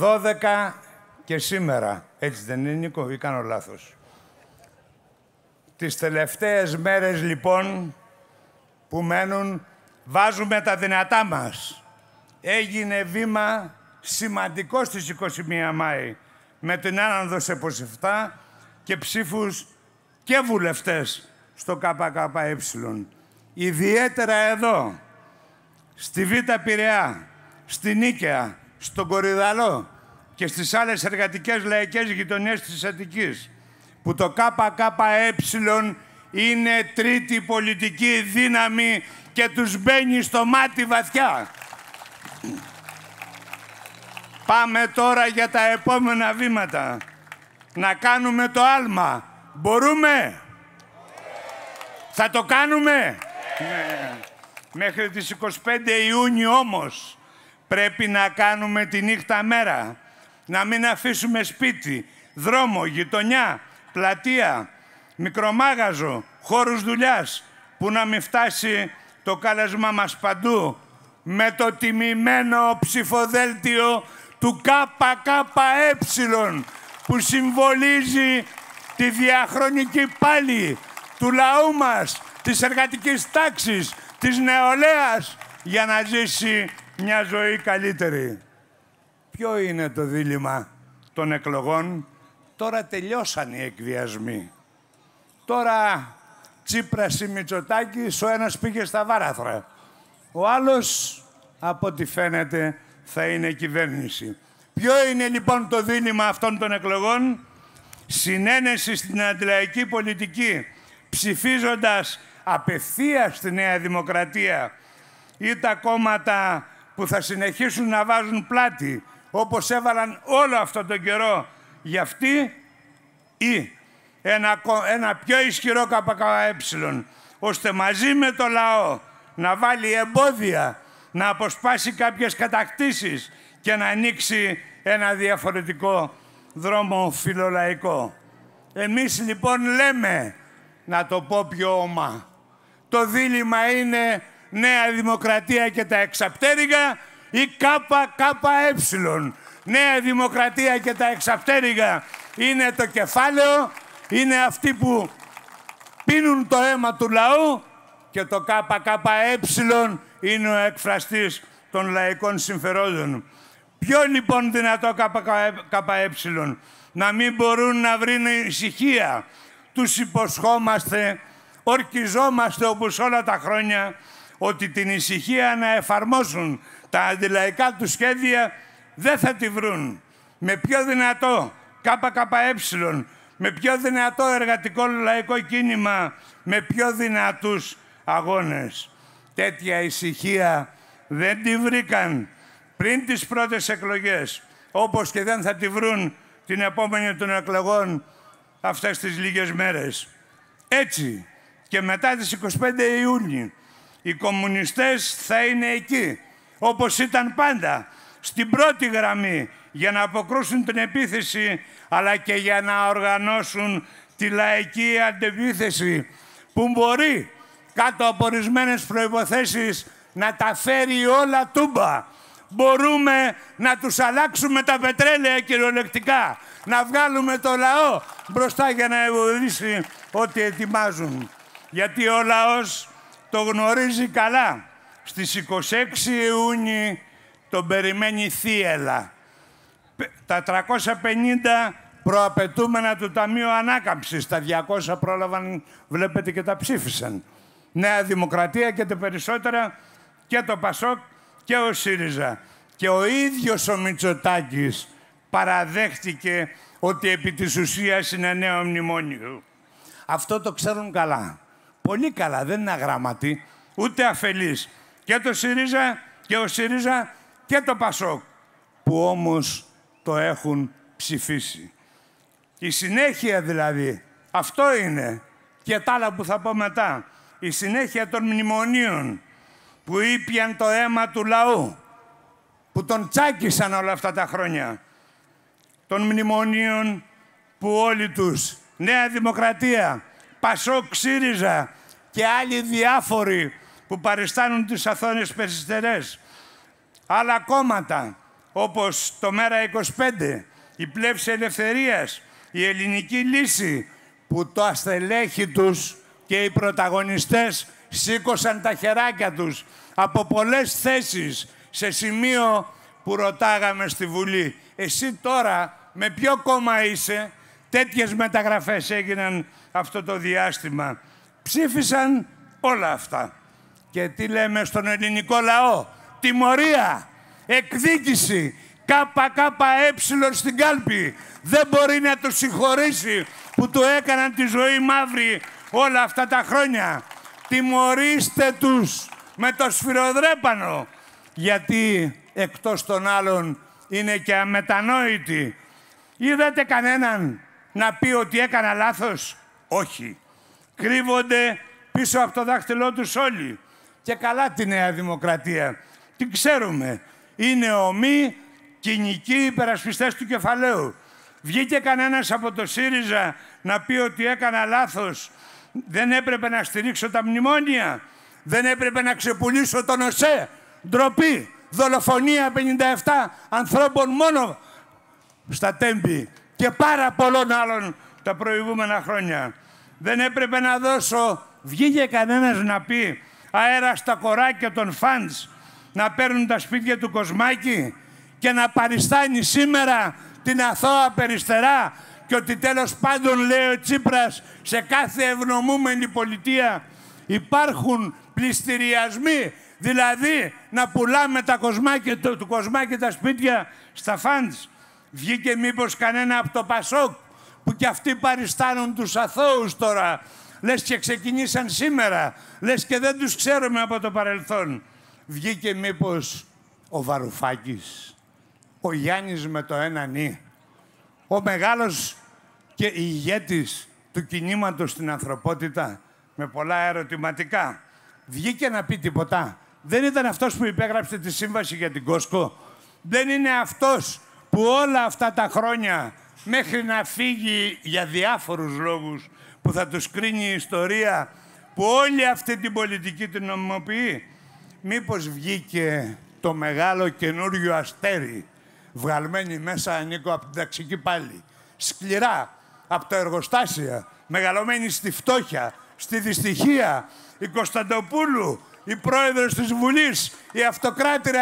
12 και σήμερα. Έτσι δεν είναι, Νίκο, ή κάνω λάθος. Τις τελευταίες μέρες, λοιπόν, που μένουν, βάζουμε τα δυνατά μας. Έγινε βήμα σημαντικό στις 21 Μάη με την άνανδο σε 27 και ψήφους και βουλευτές στο ΚΚΕ. Ιδιαίτερα εδώ, στη Β' Πειραιά, στη Νίκαια, στον Κορυδαλό και στις άλλες εργατικές λαϊκές γειτονιές της Αττικής, που το ΚΚΕ είναι τρίτη πολιτική δύναμη και τους μπαίνει στο μάτι βαθιά. Πάμε τώρα για τα επόμενα βήματα. Να κάνουμε το άλμα. Μπορούμε. Θα το κάνουμε. Ναι. Μέχρι τις 25 Ιούνιου όμως Πρέπει να κάνουμε τη νύχτα μέρα, να μην αφήσουμε σπίτι, δρόμο, γειτονιά, πλατεία, μικρομάγαζο, χώρους δουλειάς, που να μην φτάσει το κάλεσμα μας παντού με το τιμημένο ψηφοδέλτιο του ΚΚΕ που συμβολίζει τη διαχρονική πάλη του λαού μας, της εργατικής τάξης, της νεολαίας για να ζήσει μια ζωή καλύτερη. Ποιο είναι το δίλημα των εκλογών. Τώρα τελειώσαν οι εκβιασμοί. Τώρα Τσίπρας ή Μητσοτάκης, ο ένας πήγε στα Βάραθρα. Ο άλλος, από ό,τι φαίνεται, θα είναι κυβέρνηση. Ποιο είναι λοιπόν το δίλημα αυτών των εκλογών. Συνένεση στην αντιλαϊκή πολιτική, ψηφίζοντας απευθείας στη Νέα Δημοκρατία ή τα κόμματα που θα συνεχίσουν να βάζουν πλάτη, όπως έβαλαν όλο αυτό τον καιρό για αυτή, ή ένα, ένα πιο ισχυρό ΚΚΕ, ώστε μαζί με το λαό να βάλει εμπόδια, να αποσπάσει κάποιες κατακτήσεις και να ανοίξει ένα διαφορετικό δρόμο φιλολαϊκό. Εμείς λοιπόν λέμε, να το πω πιο όμα, το δίλημα είναι Νέα Δημοκρατία και τα Εξαπτέρυγα ή ΚΚΕ. Νέα Δημοκρατία και τα Εξαπτέρυγα είναι το κεφάλαιο, είναι αυτοί που πίνουν το αίμα του λαού και το ΚΚΕ είναι ο εκφραστής των λαϊκών συμφερόντων. Ποιο λοιπόν δυνατό ΚΚΕ να μην μπορούν να βρουν ησυχία. Τους υποσχόμαστε, ορκιζόμαστε όπως όλα τα χρόνια ότι την ησυχία να εφαρμόσουν τα αντιλαϊκά του σχέδια δεν θα τη βρουν. Με πιο δυνατό ΚΚΕ, με πιο δυνατό εργατικό λαϊκό κίνημα, με πιο δυνατούς αγώνες. Τέτοια ησυχία δεν τη βρήκαν πριν τις πρώτες εκλογές, όπως και δεν θα τη βρουν την επόμενη των εκλογών αυτές τις λίγες μέρες. Έτσι και μετά τις 25 Ιούνιου οι κομμουνιστές θα είναι εκεί, όπως ήταν πάντα, στην πρώτη γραμμή για να αποκρούσουν την επίθεση, αλλά και για να οργανώσουν τη λαϊκή αντεπίθεση που μπορεί κάτω από ορισμένες προϋποθέσεις να τα φέρει όλα τούμπα. Μπορούμε να τους αλλάξουμε τα πετρέλαια κυριολεκτικά, να βγάλουμε το λαό μπροστά για να ευωδήσει ό,τι ετοιμάζουν. Γιατί ο λαός το γνωρίζει καλά. Στις 26 Ιούνιου τον περιμένει θύελα. Τα 350 προαπαιτούμενα του Ταμείου Ανάκαμψης, τα 200 πρόλαβαν, βλέπετε και τα ψήφισαν. Νέα Δημοκρατία και τα περισσότερα και το Πασόκ και ο ΣΥΡΙΖΑ. Και ο ίδιος ο Μητσοτάκης παραδέχτηκε ότι επί της ουσίας είναι νέο μνημόνιο. Αυτό το ξέρουν καλά. Πολύ καλά, δεν είναι αγράμματη, ούτε αφελής. Και το ΣΥΡΙΖΑ και ο ΣΥΡΙΖΑ και το ΠΑΣΟΚ, που όμως το έχουν ψηφίσει. Η συνέχεια δηλαδή, αυτό είναι και τα άλλα που θα πω μετά, η συνέχεια των μνημονίων που ήπιαν το αίμα του λαού, που τον τσάκισαν όλα αυτά τα χρόνια, των μνημονίων που όλοι τους, Νέα Δημοκρατία, Πασό Ξύριζα και άλλοι διάφοροι που παριστάνουν τις Αθώνες Περιστερές. Άλλα κόμματα, όπως το Μέρα 25, η Πλεύση Ελευθερίας, η Ελληνική Λύση, που το αστελέχη τους και οι πρωταγωνιστές σήκωσαν τα χεράκια τους από πολλές θέσεις σε σημείο που ρωτάγαμε στη Βουλή. Εσύ τώρα με ποιο κόμμα είσαι, Τέτοιες μεταγραφές έγιναν αυτό το διάστημα. Ψήφισαν όλα αυτά. Και τι λέμε στον ελληνικό λαό. Τιμωρία, εκδίκηση, ΚΚΕ στην κάλπη. Δεν μπορεί να το συγχωρήσει που του έκαναν τη ζωή μαύρη όλα αυτά τα χρόνια. Τιμωρήστε τους με το σφυροδρέπανο. Γιατί εκτός των άλλων είναι και αμετανόητοι. Είδατε κανέναν να πει ότι έκανα λάθος. Όχι. Κρύβονται πίσω από το δάχτυλό τους όλοι. Και καλά τη Νέα Δημοκρατία. Τι ξέρουμε. Είναι ομοί, κοινικοί υπερασπιστές του κεφαλαίου. Βγήκε κανένας από το ΣΥΡΙΖΑ να πει ότι έκανα λάθος. Δεν έπρεπε να στηρίξω τα μνημόνια. Δεν έπρεπε να ξεπουλήσω τον ΟΣΕ. Ντροπή. Δολοφονία 57 ανθρώπων μόνο στα τέμπη και πάρα πολλών άλλων τα προηγούμενα χρόνια. Δεν έπρεπε να δώσω, βγήκε κανένας να πει αέρα στα κοράκια των φαντς να παίρνουν τα σπίτια του Κοσμάκη και να παριστάνει σήμερα την αθώα περιστερά και ότι τέλος πάντων λέει ο Τσίπρας σε κάθε ευνομούμενη πολιτεία υπάρχουν πληστηριασμοί δηλαδή να πουλάμε τα κοσμάκια, του Κοσμάκη τα σπίτια στα φαντς Βγήκε μήπως κανένα από το Πασόκ που κι αυτοί παριστάνουν τους αθώους τώρα. Λες και ξεκινήσαν σήμερα. Λες και δεν τους ξέρουμε από το παρελθόν. Βγήκε μήπως ο Βαρουφάκης, ο Γιάννης με το ένα νι, ο μεγάλος και ηγέτης του κινήματος στην ανθρωπότητα με πολλά ερωτηματικά. Βγήκε να πει τίποτα. Δεν ήταν αυτός που υπέγραψε τη σύμβαση για την Κόσκο. Δεν είναι αυτός που όλα αυτά τα χρόνια μέχρι να φύγει για διάφορους λόγους που θα τους κρίνει η ιστορία που όλη αυτή την πολιτική την νομιμοποιεί. Μήπως βγήκε το μεγάλο καινούριο αστέρι βγαλμένη μέσα, ανήκω από την ταξική πάλι. Σκληρά, από τα εργοστάσια, μεγαλωμένη στη φτώχεια, στη δυστυχία, η Κωνσταντοπούλου, η πρόεδρος της Βουλής, η αυτοκράτηρα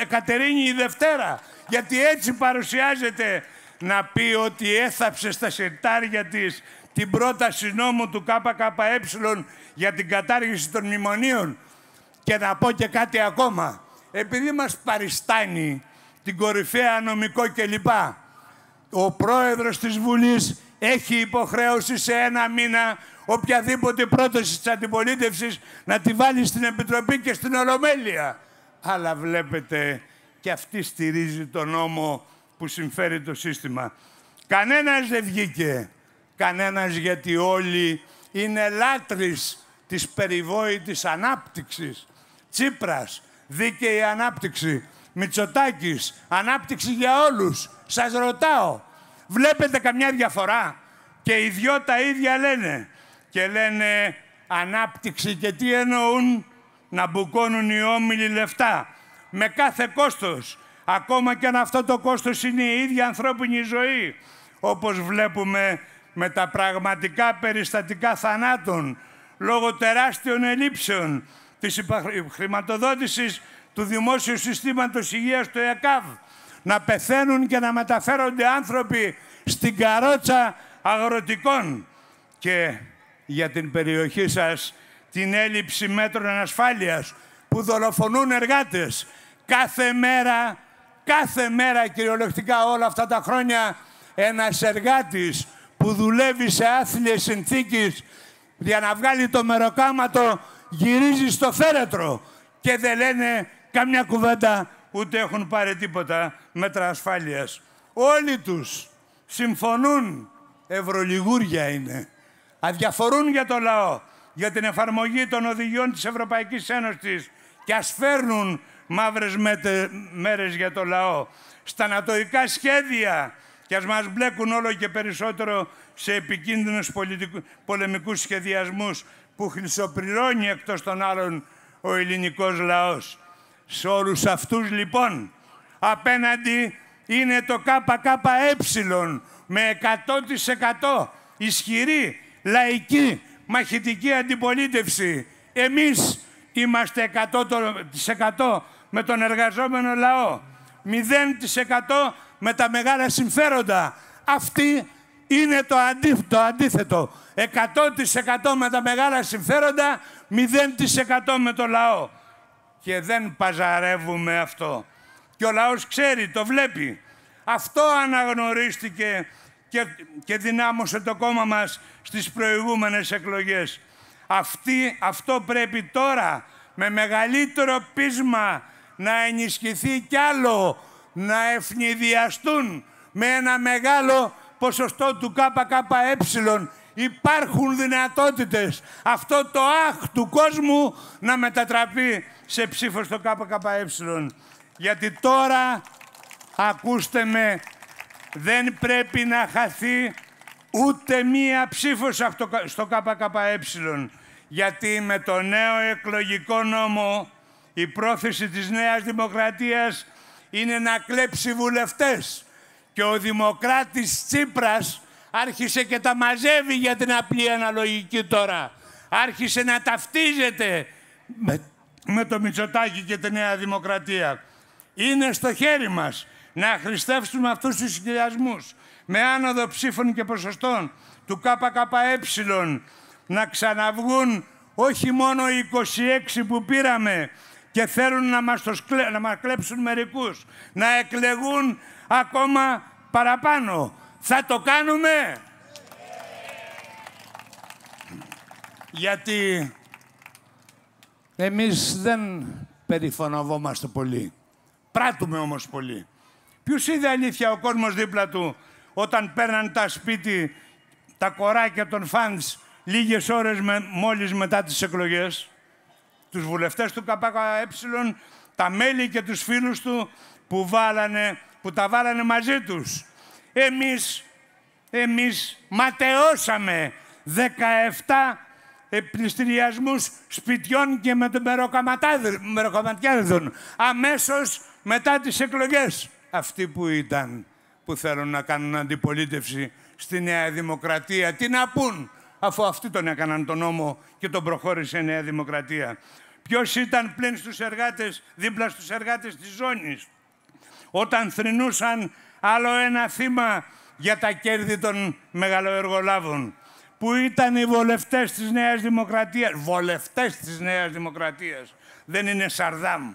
Εκατερίνη η Δευτέρα, γιατί έτσι παρουσιάζεται να πει ότι έθαψε στα σερτάρια της την πρόταση νόμου του ΚΚΕ για την κατάργηση των μνημονίων. Και να πω και κάτι ακόμα. Επειδή μας παριστάνει την κορυφαία νομικό κλπ. Ο πρόεδρος της Βουλής έχει υποχρέωση σε ένα μήνα οποιαδήποτε πρόταση της αντιπολίτευσης να τη βάλει στην Επιτροπή και στην Ολομέλεια. Αλλά βλέπετε και αυτή στηρίζει τον νόμο που συμφέρει το σύστημα. Κανένας δεν βγήκε. Κανένας γιατί όλοι είναι λάτρεις της περιβόητης ανάπτυξης. Τσίπρας, δίκαιη ανάπτυξη. Μητσοτάκης, ανάπτυξη για όλους. Σας ρωτάω, βλέπετε καμιά διαφορά. Και οι δυο τα ίδια λένε. Και λένε ανάπτυξη και τι εννοούν να μπουκώνουν οι όμιλοι λεφτά με κάθε κόστος. Ακόμα και αν αυτό το κόστος είναι η ίδια ανθρώπινη ζωή, όπως βλέπουμε με τα πραγματικά περιστατικά θανάτων, λόγω τεράστιων ελήψεων της χρηματοδότησης του Δημόσιου Συστήματος Υγείας του ΕΚΑΒ, να πεθαίνουν και να μεταφέρονται άνθρωποι στην καρότσα αγροτικών. Και για την περιοχή σας την έλλειψη μέτρων ασφάλειας, που δολοφονούν εργάτες. Κάθε μέρα, κάθε μέρα κυριολεκτικά όλα αυτά τα χρόνια ένας εργάτης που δουλεύει σε άθλιες συνθήκες για να βγάλει το μεροκάματο γυρίζει στο θέρετρο και δεν λένε καμιά κουβέντα ούτε έχουν πάρει τίποτα μέτρα ασφάλειας. Όλοι τους συμφωνούν, ευρωλιγούρια είναι, αδιαφορούν για το λαό, για την εφαρμογή των οδηγιών της Ευρωπαϊκής Ένωσης και ας φέρνουν μαύρες μέρες για το λαό. Στα Στανατοϊκά σχέδια και ας μας μπλέκουν όλο και περισσότερο σε επικίνδυνους πολιτικου, πολεμικούς σχεδιασμούς που χρυσοπληρώνει εκτός των άλλων ο ελληνικός λαός. Σε όλους αυτούς λοιπόν απέναντι είναι το ΚΚΕ με 100% ισχυρή λαϊκή μαχητική αντιπολίτευση. Εμείς Είμαστε 100% με τον εργαζόμενο λαό. 0% με τα μεγάλα συμφέροντα. Αυτή είναι το, αντίθετο. 100% με τα μεγάλα συμφέροντα, 0% με το λαό. Και δεν παζαρεύουμε αυτό. Και ο λαός ξέρει, το βλέπει. Αυτό αναγνωρίστηκε και, και δυνάμωσε το κόμμα μας στις προηγούμενες εκλογές αυτό πρέπει τώρα με μεγαλύτερο πείσμα να ενισχυθεί κι άλλο, να ευνηδιαστούν με ένα μεγάλο ποσοστό του ΚΚΕ. Υπάρχουν δυνατότητες αυτό το αχ του κόσμου να μετατραπεί σε ψήφο στο ΚΚΕ. Γιατί τώρα, ακούστε με, δεν πρέπει να χαθεί ούτε μία ψήφος στο ΚΚΕ, γιατί με το νέο εκλογικό νόμο η πρόθεση της Νέας Δημοκρατίας είναι να κλέψει βουλευτές. Και ο Δημοκράτης Τσίπρας άρχισε και τα μαζεύει για την απλή αναλογική τώρα. Άρχισε να ταυτίζεται με, με το Μητσοτάκι και τη Νέα Δημοκρατία. Είναι στο χέρι μας να χρηστεύσουμε αυτούς τους συνδυασμού με άνοδο ψήφων και ποσοστών του ΚΚΕ να ξαναβγούν όχι μόνο οι 26 που πήραμε και θέλουν να μας, να μας κλέψουν μερικούς, να εκλεγούν ακόμα παραπάνω. Θα το κάνουμε. Γιατί εμείς δεν περιφωνοβόμαστε πολύ. Πράττουμε όμως πολύ. Ποιος είδε αλήθεια ο κόσμος δίπλα του όταν παίρναν τα σπίτι τα κοράκια των φαντς, λίγες ώρες με, μόλις μετά τις εκλογές, τους βουλευτές του ΚΚΕ, τα μέλη και τους φίλους του που, βάλανε, που τα βάλανε μαζί τους. Εμείς, εμείς ματαιώσαμε 17 πληστηριασμούς σπιτιών και με τον μεροκαματιάδων αμέσως μετά τις εκλογές αυτοί που ήταν που θέλουν να κάνουν αντιπολίτευση στη Νέα Δημοκρατία. Τι να πούν, αφού αυτοί τον έκαναν τον νόμο και τον προχώρησε η Νέα Δημοκρατία. Ποιος ήταν πλέον στους εργάτες, δίπλα στους εργάτες της ζώνης. όταν θρυνούσαν άλλο ένα θύμα για τα κέρδη των μεγαλοεργολάβων. Που ήταν οι βολευτές της Νέας Δημοκρατίας, βολευτές της νέας δημοκρατίας, Δεν είναι Σαρδάμ.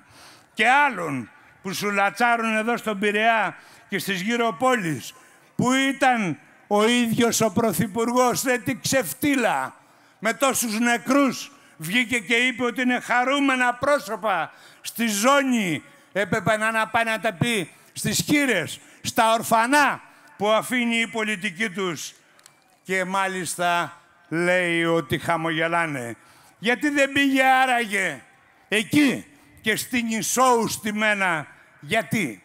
Και άλλων που σουλατσάρουν εδώ στον Πειραιά και στις γύρω πόλεις, που ήταν ο ίδιος ο Πρωθυπουργός την ξεφτύλα με τόσους νεκρούς βγήκε και είπε ότι είναι χαρούμενα πρόσωπα στη ζώνη έπρεπε να πάει να τα πει στις χείρες, στα ορφανά που αφήνει η πολιτική τους και μάλιστα λέει ότι χαμογελάνε. Γιατί δεν πήγε άραγε εκεί και στην Ισόου στη Μένα. Γιατί.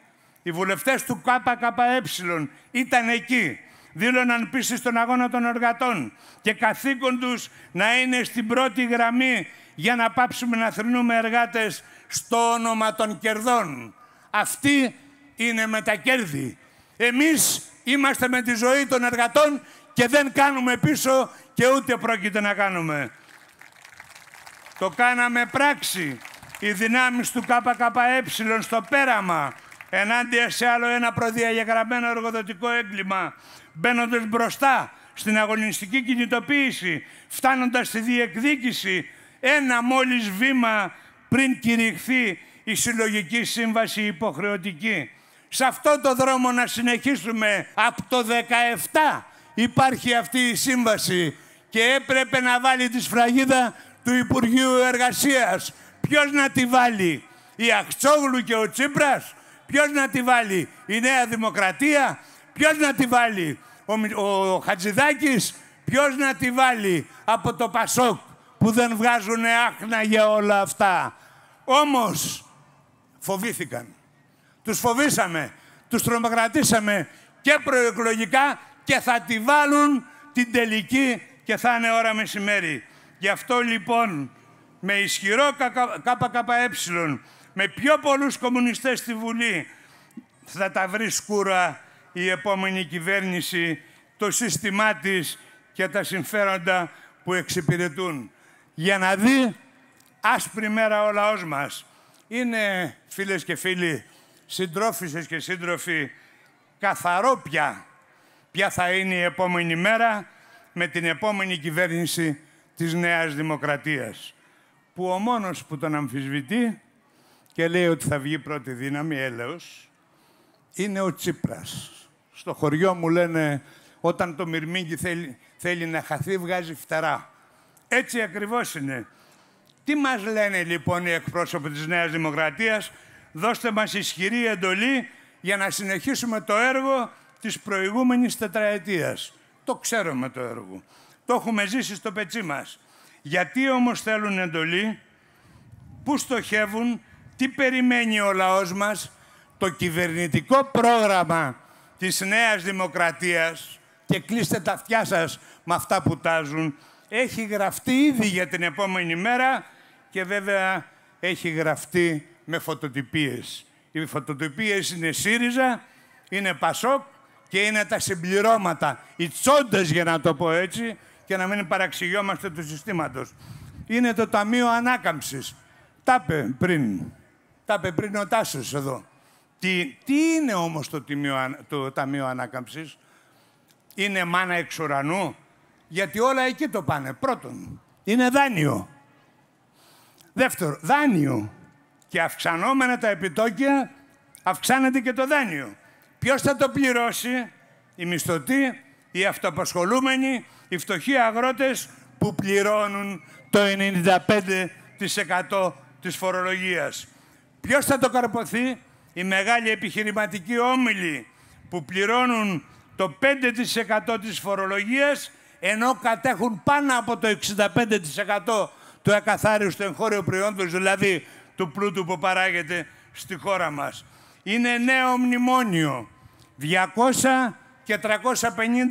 Οι βουλευτές του ΚΚΕ ήταν εκεί. Δήλωναν πίστη στον αγώνα των εργατών και καθήκον τους να είναι στην πρώτη γραμμή για να πάψουμε να θρυνούμε εργάτες στο όνομα των κερδών. Αυτή είναι με τα κέρδη. Εμείς είμαστε με τη ζωή των εργατών και δεν κάνουμε πίσω και ούτε πρόκειται να κάνουμε. Το κάναμε πράξη. Οι δυνάμεις του ΚΚΕ στο πέραμα ενάντια σε άλλο ένα προδιαγεγραμμένο εργοδοτικό έγκλημα, μπαίνοντας μπροστά στην αγωνιστική κινητοποίηση, φτάνοντας στη διεκδίκηση, ένα μόλις βήμα πριν κηρυχθεί η συλλογική σύμβαση υποχρεωτική. Σε αυτό το δρόμο να συνεχίσουμε. Από το 17 υπάρχει αυτή η σύμβαση και έπρεπε να βάλει τη σφραγίδα του Υπουργείου Εργασίας. Ποιος να τη βάλει, η Αχτσόγλου και ο Τσίπρας. Ποιος να τη βάλει, η Νέα Δημοκρατία, ποιος να τη βάλει, ο, ο Χατζηδάκης, ποιος να τη βάλει από το Πασόκ που δεν βγάζουν άχνα για όλα αυτά. Όμως φοβήθηκαν. Τους φοβήσαμε, τους τρομοκρατήσαμε και προεκλογικά και θα τη βάλουν την τελική και θα είναι ώρα μεσημέρι. Γι' αυτό λοιπόν με ισχυρό ΚΚΕ ε, ε, με πιο πολλούς κομμουνιστές στη Βουλή θα τα βρει σκούρα η επόμενη κυβέρνηση, το σύστημά της και τα συμφέροντα που εξυπηρετούν. Για να δει άσπρη μέρα ο λαός μας. Είναι, φίλες και φίλοι, συντρόφισσες και σύντροφοι, καθαρό πια ποια θα είναι η επόμενη μέρα με την επόμενη κυβέρνηση της Νέας Δημοκρατίας, που ο μόνος που τον αμφισβητεί και λέει ότι θα βγει πρώτη δύναμη, έλεος, είναι ο Τσίπρας. Στο χωριό μου λένε, όταν το Μυρμήγκι θέλει, θέλει να χαθεί, βγάζει φτερά. Έτσι ακριβώς είναι. Τι μας λένε λοιπόν οι εκπρόσωποι της Νέας Δημοκρατίας, δώστε μας ισχυρή εντολή για να συνεχίσουμε το έργο της προηγούμενης τετραετίας. Το ξέρουμε το έργο. Το έχουμε ζήσει στο πετσί μας. Γιατί όμως θέλουν εντολή, πού στοχεύουν τι περιμένει ο λαός μας, το κυβερνητικό πρόγραμμα της Νέας Δημοκρατίας και κλείστε τα αυτιά σας με αυτά που τάζουν, έχει γραφτεί ήδη για την επόμενη μέρα και βέβαια έχει γραφτεί με φωτοτυπίες. Οι φωτοτυπίες είναι ΣΥΡΙΖΑ, είναι ΠΑΣΟΚ και είναι τα συμπληρώματα, οι τσόντες για να το πω έτσι και να μην παραξηγιόμαστε του συστήματος. Είναι το Ταμείο Ανάκαμψης. Τα πριν τα είπε πριν εδώ. Τι, τι είναι όμως το, το Ταμείο Ανάκαμψης. Είναι μάνα εξ ουρανού. Γιατί όλα εκεί το πάνε. Πρώτον, είναι δάνειο. Δεύτερο, δάνειο. Και αυξανόμενα τα επιτόκια, αυξάνεται και το δάνειο. Ποιος θα το πληρώσει, οι μισθωτοί, οι αυτοπασχολούμενοι, οι φτωχοί αγρότες που πληρώνουν το 95% της φορολογίας. Ποιος θα το καρποθεί, οι μεγάλοι επιχειρηματικοί όμιλοι που πληρώνουν το 5% της φορολογίας ενώ κατέχουν πάνω από το 65% του εκαθάριστου εγχώριου προϊόντος, δηλαδή του πλούτου που παράγεται στη χώρα μας. Είναι νέο μνημόνιο. 200 και 350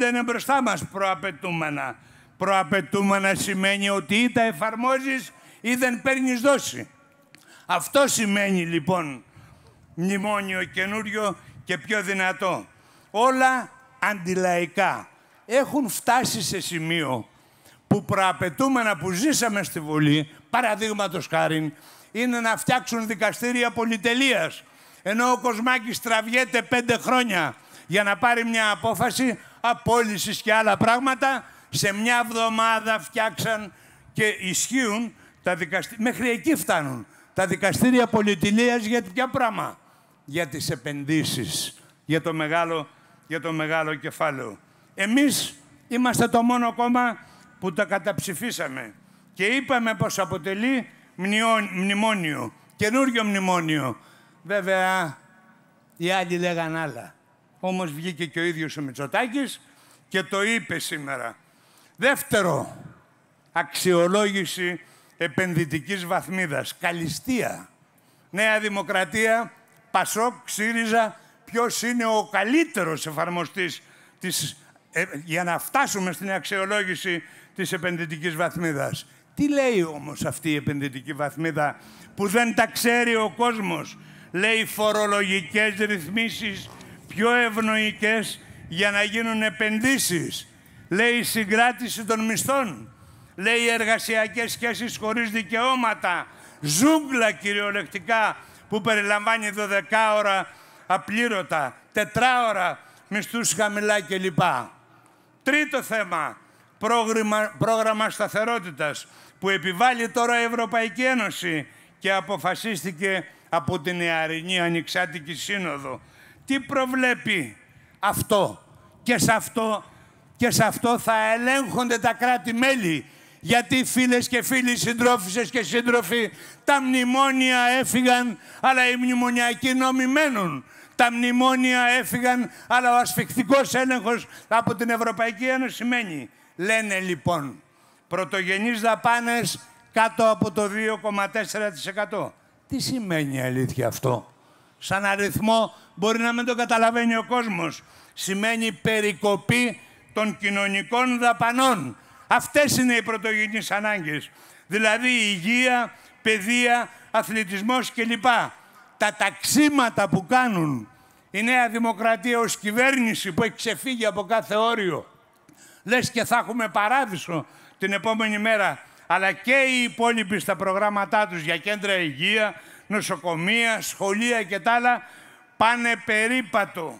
είναι μπροστά μας προαπαιτούμενα. Προαπαιτούμενα σημαίνει ότι ή τα εφαρμόζεις ή δεν παίρνεις δόση. Αυτό σημαίνει λοιπόν μνημόνιο καινούριο και πιο δυνατό. Όλα αντιλαϊκά. Έχουν φτάσει σε σημείο που προαπαιτούμενα που ζήσαμε στη Βουλή, παραδείγματος χάρη, είναι να φτιάξουν δικαστήρια πολυτελείας. Ενώ ο Κοσμάκης τραβιέται πέντε χρόνια για να πάρει μια απόφαση απόλυσης και άλλα πράγματα, σε μια εβδομάδα φτιάξαν και ισχύουν τα δικαστήρια. Μέχρι εκεί φτάνουν τα δικαστήρια πολιτιλίας για ποια πράγμα. Για τις επενδύσεις, για το μεγάλο, για το μεγάλο κεφάλαιο. Εμείς είμαστε το μόνο κόμμα που τα καταψηφίσαμε και είπαμε πως αποτελεί μνημόνιο, καινούριο μνημόνιο. Βέβαια, οι άλλοι λέγαν άλλα. Όμως βγήκε και ο ίδιος ο Μητσοτάκης και το είπε σήμερα. Δεύτερο, αξιολόγηση επενδυτικής βαθμίδας. καλυστία, Νέα Δημοκρατία, Πασόκ, ΞΥΡΙΖΑ, ποιος είναι ο καλύτερος εφαρμοστής της, ε, για να φτάσουμε στην αξιολόγηση της επενδυτικής βαθμίδας. Τι λέει όμως αυτή η επενδυτική βαθμίδα που δεν τα ξέρει ο κόσμος. Λέει φορολογικές ρυθμίσεις πιο ευνοϊκές για να γίνουν επενδύσεις. Λέει συγκράτηση των μισθών λέει εργασιακές σχέσεις χωρίς δικαιώματα, ζούγκλα κυριολεκτικά που περιλαμβάνει 12 ώρα απλήρωτα, τετράωρα μισθούς χαμηλά κλπ. Τρίτο θέμα, πρόγραμμα, πρόγραμμα σταθερότητας που επιβάλλει τώρα η Ευρωπαϊκή Ένωση και αποφασίστηκε από την Ιαρινή Ανοιξάτικη Σύνοδο. Τι προβλέπει αυτό και σε αυτό, και σε αυτό θα ελέγχονται τα κράτη-μέλη γιατί φίλες και φίλοι, συντρόφισσες και σύντροφοι, τα μνημόνια έφυγαν, αλλά οι μνημονιακοί νόμοι μένουν. Τα μνημόνια έφυγαν, αλλά ο ασφιχτικός έλεγχος από την Ευρωπαϊκή Ένωση μένει. Λένε λοιπόν, πρωτογενείς δαπάνες κάτω από το 2,4%. Τι σημαίνει αλήθεια αυτό. Σαν αριθμό μπορεί να μην το καταλαβαίνει ο κόσμος. Σημαίνει περικοπή των κοινωνικών δαπανών. Αυτές είναι οι πρωτογενείς ανάγκες. Δηλαδή υγεία, παιδεία, αθλητισμός κλπ. Τα ταξίματα που κάνουν η Νέα Δημοκρατία ως κυβέρνηση που έχει ξεφύγει από κάθε όριο. Λες και θα έχουμε παράδεισο την επόμενη μέρα. Αλλά και οι υπόλοιποι στα προγράμματά τους για κέντρα υγεία, νοσοκομεία, σχολεία και τα άλλα πάνε περίπατο.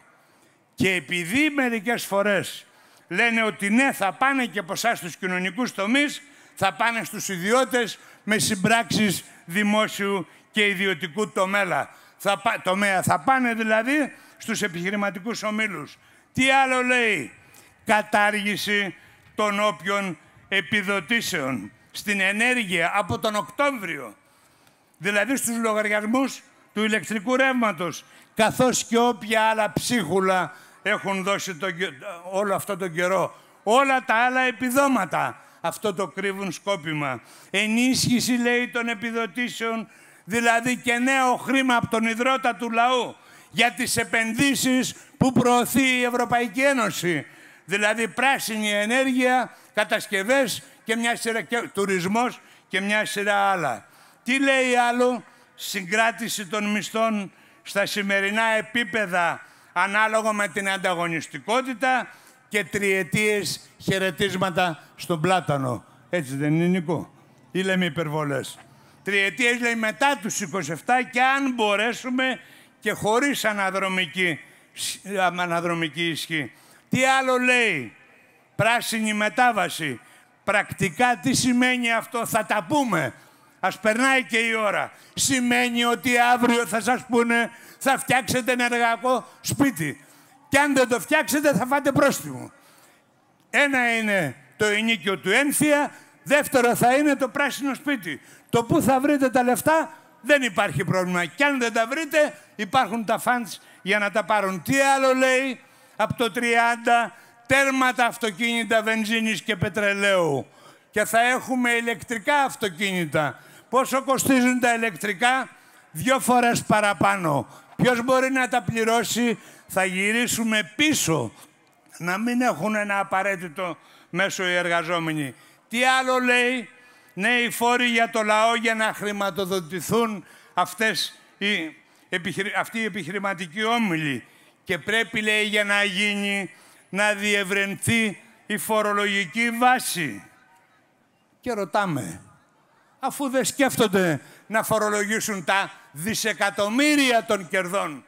Και επειδή μερικές φορές λένε ότι ναι, θα πάνε και από εσάς στους κοινωνικούς τομείς, θα πάνε στους ιδιώτες με συμπράξεις δημόσιου και ιδιωτικού τομέα. Θα, τομέα. θα πάνε δηλαδή στους επιχειρηματικούς ομίλους. Τι άλλο λέει, κατάργηση των όποιων επιδοτήσεων στην ενέργεια από τον Οκτώβριο, δηλαδή στους λογαριασμούς του ηλεκτρικού ρεύματος, καθώς και όποια άλλα ψίχουλα έχουν δώσει το, όλο αυτό τον καιρό. Όλα τα άλλα επιδόματα αυτό το κρύβουν σκόπιμα. Ενίσχυση, λέει, των επιδοτήσεων, δηλαδή και νέο χρήμα από τον ιδρώτα του λαού για τις επενδύσεις που προωθεί η Ευρωπαϊκή Ένωση. Δηλαδή πράσινη ενέργεια, κατασκευές και μια σειρά και, τουρισμός και μια σειρά άλλα. Τι λέει άλλο, συγκράτηση των μισθών στα σημερινά επίπεδα Ανάλογο με την ανταγωνιστικότητα και τριετίες χαιρετίσματα στον πλάτανο. Έτσι δεν είναι, Νίκο. Ή λέμε υπερβολές. Τριετίες λέει μετά τους 27 και αν μπορέσουμε και χωρίς αναδρομική, ισχύ. Τι άλλο λέει. Πράσινη μετάβαση. Πρακτικά τι σημαίνει αυτό. Θα τα πούμε. Ας περνάει και η ώρα. Σημαίνει ότι αύριο θα σας πούνε θα φτιάξετε ένα σπίτι. Και αν δεν το φτιάξετε θα φάτε πρόστιμο. Ένα είναι το ενίκιο του ένφια, δεύτερο θα είναι το πράσινο σπίτι. Το που θα βρείτε τα λεφτά δεν υπάρχει πρόβλημα. Και αν δεν τα βρείτε υπάρχουν τα φαντς για να τα πάρουν. Τι άλλο λέει από το 30 τέρματα αυτοκίνητα βενζίνης και πετρελαίου και θα έχουμε ηλεκτρικά αυτοκίνητα. Πόσο κοστίζουν τα ηλεκτρικά, δύο φορές παραπάνω. Ποιος μπορεί να τα πληρώσει, θα γυρίσουμε πίσω. Να μην έχουν ένα απαραίτητο μέσο οι εργαζόμενοι. Τι άλλο λέει, νέοι φόροι για το λαό για να χρηματοδοτηθούν αυτές οι, αυτοί οι επιχειρηματικοί όμιλοι. Και πρέπει, λέει, για να γίνει, να διευρυνθεί η φορολογική βάση. Και ρωτάμε, αφού δεν σκέφτονται να φορολογήσουν τα δισεκατομμύρια των κερδών.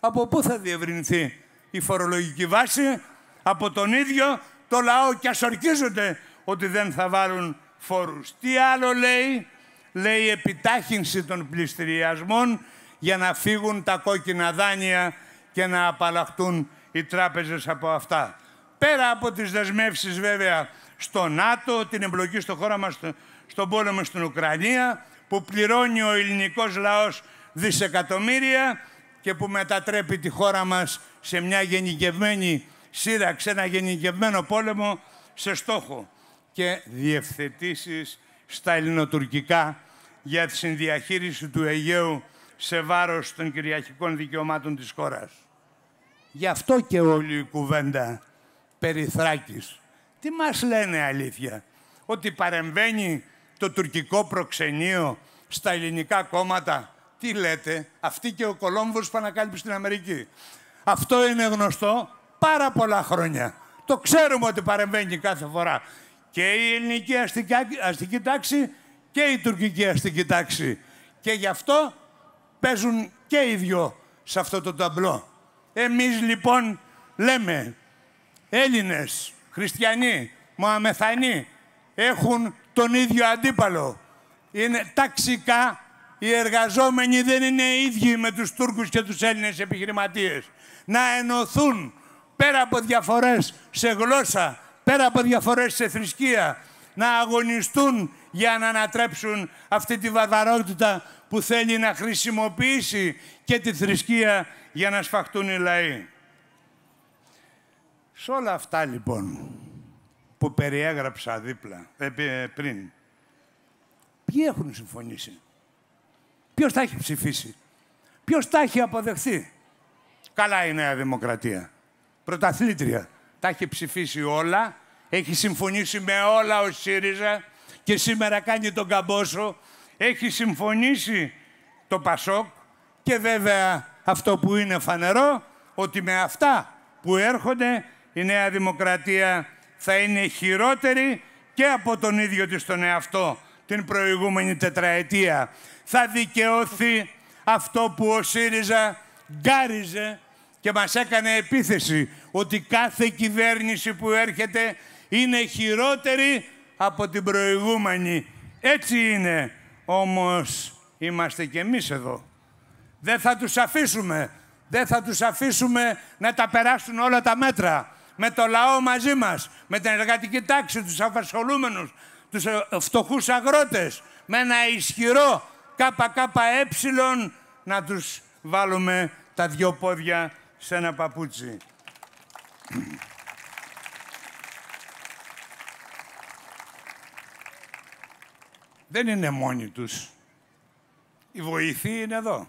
Από πού θα διευρυνθεί η φορολογική βάση, από τον ίδιο το λαό και ασορκίζονται ότι δεν θα βάλουν φόρους. Τι άλλο λέει, λέει επιτάχυνση των πληστηριασμών για να φύγουν τα κόκκινα δάνεια και να απαλλαχτούν οι τράπεζες από αυτά. Πέρα από τις δεσμεύσεις βέβαια στο ΝΑΤΟ, την εμπλοκή στο χώρα μας στον πόλεμο στην Ουκρανία, που πληρώνει ο ελληνικός λαός δισεκατομμύρια και που μετατρέπει τη χώρα μας σε μια γενικευμένη σύραξη, ένα γενικευμένο πόλεμο σε στόχο και διευθετήσεις στα ελληνοτουρκικά για τη συνδιαχείριση του Αιγαίου σε βάρος των κυριαρχικών δικαιωμάτων της χώρας. Γι' αυτό και όλη η κουβέντα περί Θράκης. Τι μας λένε αλήθεια, ότι παρεμβαίνει το τουρκικό προξενείο στα ελληνικά κόμματα. Τι λέτε, αυτή και ο Κολόμβος που ανακάλυψε την Αμερική. Αυτό είναι γνωστό πάρα πολλά χρόνια. Το ξέρουμε ότι παρεμβαίνει κάθε φορά. Και η ελληνική αστική, αστική τάξη και η τουρκική αστική τάξη. Και γι' αυτό παίζουν και οι δυο σε αυτό το ταμπλό. Εμείς λοιπόν λέμε Έλληνες, χριστιανοί, Μωαμεθανοί έχουν τον ίδιο αντίπαλο. Είναι ταξικά οι εργαζόμενοι δεν είναι ίδιοι με τους Τούρκους και τους Έλληνες επιχειρηματίες. Να ενωθούν πέρα από διαφορές σε γλώσσα, πέρα από διαφορές σε θρησκεία, να αγωνιστούν για να ανατρέψουν αυτή τη βαρβαρότητα που θέλει να χρησιμοποιήσει και τη θρησκεία για να σφαχτούν οι λαοί. Σε όλα αυτά λοιπόν, που περιέγραψα δίπλα, ε, ε, πριν. Ποιοι έχουν συμφωνήσει. Ποιος τα έχει ψηφίσει. Ποιος τα έχει αποδεχθεί. Καλά η Νέα Δημοκρατία. Πρωταθλήτρια. Τα έχει ψηφίσει όλα. Έχει συμφωνήσει με όλα ο ΣΥΡΙΖΑ. Και σήμερα κάνει τον καμπόσο. Έχει συμφωνήσει το ΠΑΣΟΚ. Και βέβαια αυτό που είναι φανερό, ότι με αυτά που έρχονται η Νέα Δημοκρατία θα είναι χειρότερη και από τον ίδιο της τον εαυτό την προηγούμενη τετραετία. Θα δικαιωθεί αυτό που ο ΣΥΡΙΖΑ γκάριζε και μας έκανε επίθεση ότι κάθε κυβέρνηση που έρχεται είναι χειρότερη από την προηγούμενη. Έτσι είναι. Όμως είμαστε και εμείς εδώ. Δεν θα τους αφήσουμε. Δεν θα τους αφήσουμε να τα περάσουν όλα τα μέτρα με το λαό μαζί μας, με την εργατική τάξη, τους απασχολούμενους, τους ε, φτωχούς αγρότες, με ένα ισχυρό ΚΚΕ να τους βάλουμε τα δυο πόδια σε ένα παπούτσι. Δεν είναι μόνοι τους. Η βοηθή είναι εδώ.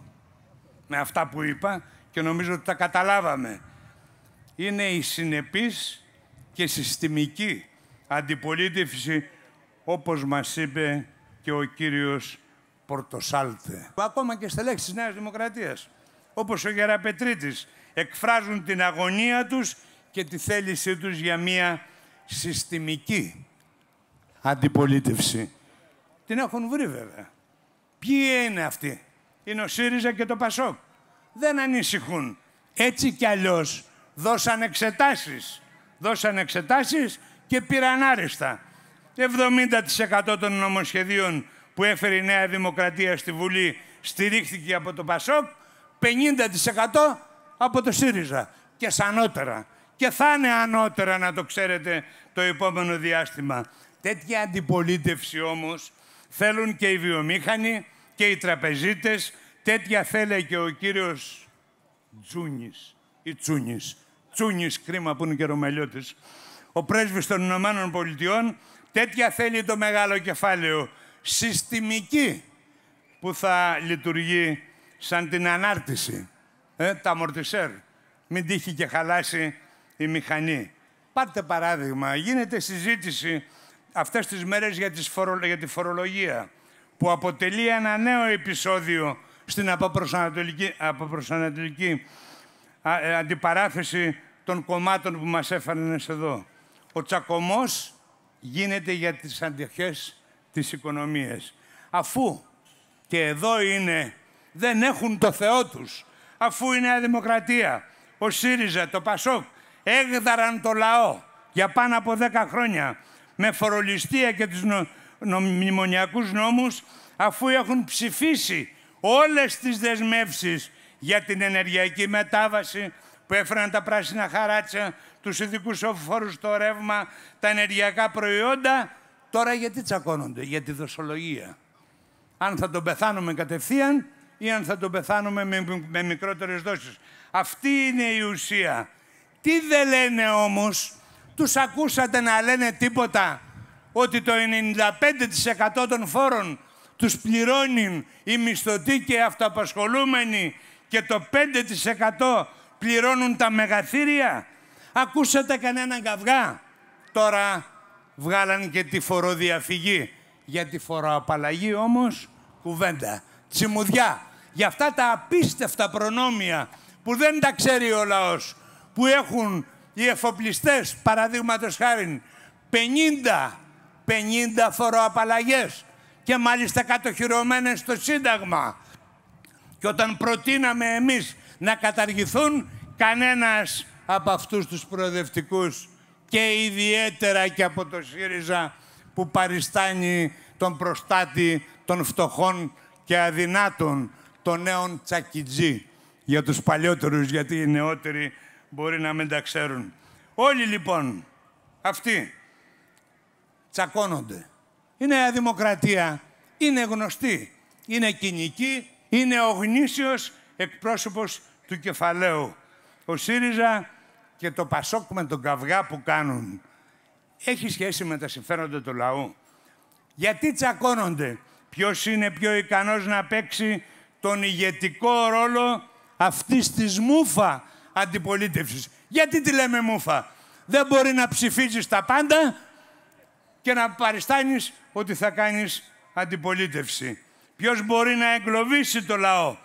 Με αυτά που είπα και νομίζω ότι τα καταλάβαμε είναι η συνεπής και συστημική αντιπολίτευση, όπως μας είπε και ο κύριος Πορτοσάλτε. Ακόμα και στα λέξη της Νέας Δημοκρατίας, όπως ο Γεραπετρίτης, εκφράζουν την αγωνία τους και τη θέλησή τους για μια συστημική αντιπολίτευση. Την έχουν βρει βέβαια. Ποιοι είναι αυτοί. Είναι ο ΣΥΡΙΖΑ και το ΠΑΣΟΚ. Δεν ανησυχούν. Έτσι κι αλλιώς δώσαν εξετάσεις. Δώσαν εξετάσεις και πήραν άριστα. 70% των νομοσχεδίων που έφερε η Νέα Δημοκρατία στη Βουλή στηρίχθηκε από το Πασόκ, 50% από το ΣΥΡΙΖΑ και σανότερα. Και θα είναι ανώτερα, να το ξέρετε, το επόμενο διάστημα. Τέτοια αντιπολίτευση όμως θέλουν και οι βιομήχανοι και οι τραπεζίτες. Τέτοια θέλει και ο κύριος Τζούνης ή Τσούνης. Τσούνης, κρίμα που είναι και ο πρέσβης των Ηνωμένων Πολιτειών, τέτοια θέλει το μεγάλο κεφάλαιο. Συστημική που θα λειτουργεί σαν την ανάρτηση. Ε, τα μορτισέρ. Μην τύχει και χαλάσει η μηχανή. Πάρτε παράδειγμα, γίνεται συζήτηση αυτές τις μέρες για, για τη φορολογία που αποτελεί ένα νέο επεισόδιο στην αποπροσανατολική, αποπροσανατολική ε, αντιπαράθεση των κομμάτων που μας έφεραν εδώ. Ο τσακωμός γίνεται για τις αντιχές της οικονομίας. Αφού, και εδώ είναι, δεν έχουν το Θεό τους, αφού η Νέα Δημοκρατία, ο ΣΥΡΙΖΑ, το ΠΑΣΟΚ, έγδαραν το λαό για πάνω από 10 χρόνια με φορολιστία και τους νο, μνημονιακούς νόμους, αφού έχουν ψηφίσει όλες τις δεσμεύσεις για την ενεργειακή μετάβαση που έφεραν τα πράσινα χαράτσια, τους ειδικούς φόρους στο ρεύμα, τα ενεργειακά προϊόντα, τώρα γιατί τσακώνονται, για τη δοσολογία. Αν θα τον πεθάνουμε κατευθείαν ή αν θα τον πεθάνουμε με, μικρότερε μικρότερες δόσεις. Αυτή είναι η ουσία. Τι δεν λένε όμως, τους ακούσατε να λένε τίποτα ότι το 95% των φόρων τους πληρώνει η μισθωτοί και οι αυτοαπασχολούμενοι και το 5% πληρώνουν τα μεγαθύρια. Ακούσατε κανέναν καυγά. Τώρα βγάλαν και τη φοροδιαφυγή. Για τη φοροαπαλλαγή όμως κουβέντα, τσιμουδιά. Για αυτά τα απίστευτα προνόμια που δεν τα ξέρει ο λαός, που έχουν οι εφοπλιστές, παραδείγματος χάρη, 50, 50 φοροαπαλλαγές και μάλιστα κατοχυρωμένες στο Σύνταγμα. Και όταν προτείναμε εμείς να καταργηθούν, κανένας από αυτούς τους προοδευτικούς και ιδιαίτερα και από το ΣΥΡΙΖΑ που παριστάνει τον προστάτη των φτωχών και αδυνάτων, των νέων τσακιτζή για τους παλιότερους, γιατί οι νεότεροι μπορεί να μην τα ξέρουν. Όλοι λοιπόν αυτοί τσακώνονται. Η Νέα Δημοκρατία είναι γνωστή, είναι κοινική, είναι ο γνήσιος εκπρόσωπος του κεφαλαίου. Ο ΣΥΡΙΖΑ και το ΠΑΣΟΚ με τον καυγά που κάνουν έχει σχέση με τα συμφέροντα του λαού. Γιατί τσακώνονται. Ποιος είναι πιο ικανός να παίξει τον ηγετικό ρόλο αυτής της μούφα αντιπολίτευσης. Γιατί τη λέμε μούφα. Δεν μπορεί να ψηφίζεις τα πάντα και να παριστάνεις ότι θα κάνεις αντιπολίτευση. Ποιος μπορεί να εγκλωβίσει το λαό,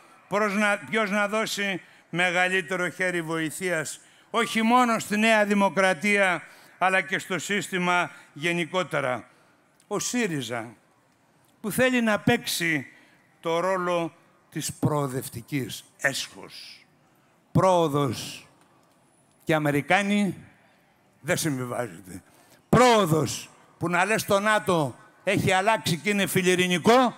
ποιος να δώσει μεγαλύτερο χέρι βοηθείας, όχι μόνο στη Νέα Δημοκρατία, αλλά και στο σύστημα γενικότερα. Ο ΣΥΡΙΖΑ, που θέλει να παίξει το ρόλο της προοδευτικής έσχος. Πρόοδος και Αμερικάνοι δεν συμβιβάζονται. Πρόοδος που να λες το ΝΑΤΟ έχει αλλάξει και είναι φιλιρινικό,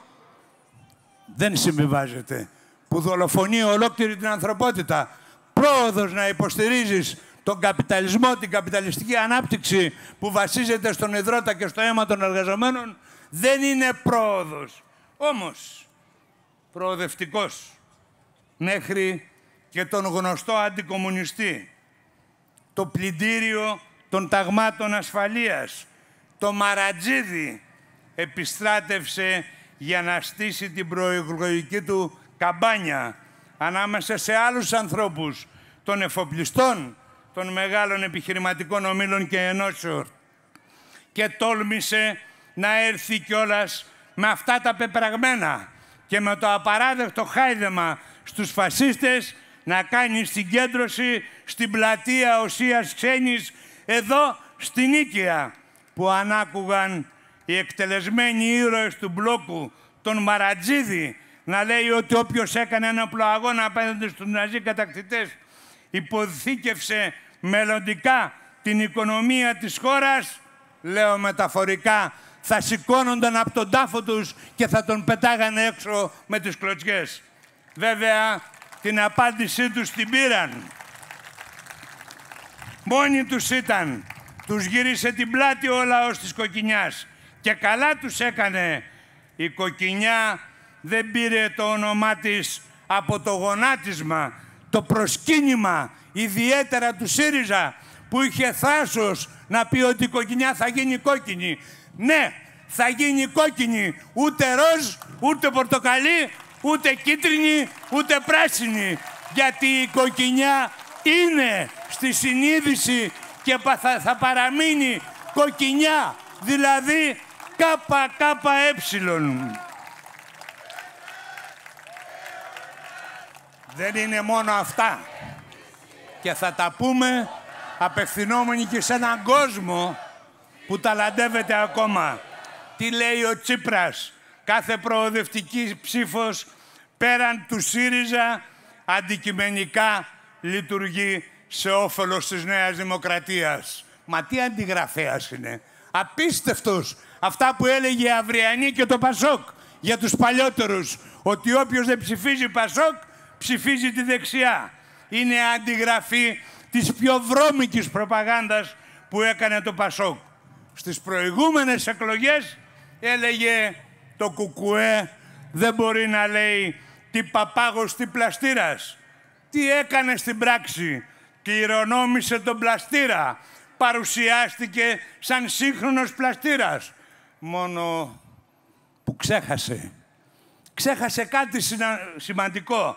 δεν συμβιβάζεται. Που δολοφονεί ολόκληρη την ανθρωπότητα. Πρόοδος να υποστηρίζεις τον καπιταλισμό, την καπιταλιστική ανάπτυξη που βασίζεται στον υδρότα και στο αίμα των εργαζομένων δεν είναι πρόοδος. Όμως, προοδευτικός μέχρι και τον γνωστό αντικομουνιστή, το πλυντήριο των ταγμάτων ασφαλείας, το μαρατζίδι επιστράτευσε για να στήσει την προεκλογική του καμπάνια ανάμεσα σε άλλους ανθρώπους των εφοπλιστών, των μεγάλων επιχειρηματικών ομίλων και ενώσεων. Και τόλμησε να έρθει κιόλας με αυτά τα πεπραγμένα και με το απαράδεκτο χάιδεμα στους φασίστες να κάνει συγκέντρωση στην πλατεία Οσίας Ξένης εδώ στην Ίκαια που ανάκουγαν οι εκτελεσμένοι ήρωες του μπλόκου, τον Μαρατζίδη, να λέει ότι όποιος έκανε ένα πλοαγόνα απέναντι στους ναζί κατακτητές υποθήκευσε μελλοντικά την οικονομία της χώρας, λέω μεταφορικά, θα σηκώνονταν από τον τάφο τους και θα τον πετάγανε έξω με τις κλωτσιές. Βέβαια, την απάντησή τους την πήραν. Μόνοι τους ήταν. Τους γύρισε την πλάτη ο λαός της Κοκκινιάς. Και καλά τους έκανε. Η κοκκινιά δεν πήρε το όνομά της από το γονάτισμα, το προσκύνημα ιδιαίτερα του ΣΥΡΙΖΑ που είχε θάσος να πει ότι η κοκκινιά θα γίνει κόκκινη. Ναι, θα γίνει κόκκινη, ούτε ροζ, ούτε πορτοκαλί, ούτε κίτρινη, ούτε πράσινη. Γιατί η κοκκινιά είναι στη συνείδηση και θα παραμείνει κοκκινιά. Δηλαδή ΚΚΕ. Δεν είναι μόνο αυτά. Και θα τα πούμε απευθυνόμενοι και σε έναν κόσμο που ταλαντεύεται ακόμα. Τι λέει ο Τσίπρας. Κάθε προοδευτική ψήφος πέραν του ΣΥΡΙΖΑ αντικειμενικά λειτουργεί σε όφελος της Νέας Δημοκρατίας. Μα τι αντιγραφέας είναι. Απίστευτος αυτά που έλεγε η Αυριανή και το Πασόκ για τους παλιότερους, ότι όποιος δεν ψηφίζει Πασόκ, ψηφίζει τη δεξιά. Είναι αντιγραφή της πιο βρώμικης προπαγάνδας που έκανε το Πασόκ. Στις προηγούμενες εκλογές έλεγε το κουκουέ δεν μπορεί να λέει τι παπάγος, τι πλαστήρας. Τι έκανε στην πράξη, κληρονόμησε τον πλαστήρα, παρουσιάστηκε σαν σύγχρονος πλαστήρας μόνο που ξέχασε. Ξέχασε κάτι σημαντικό.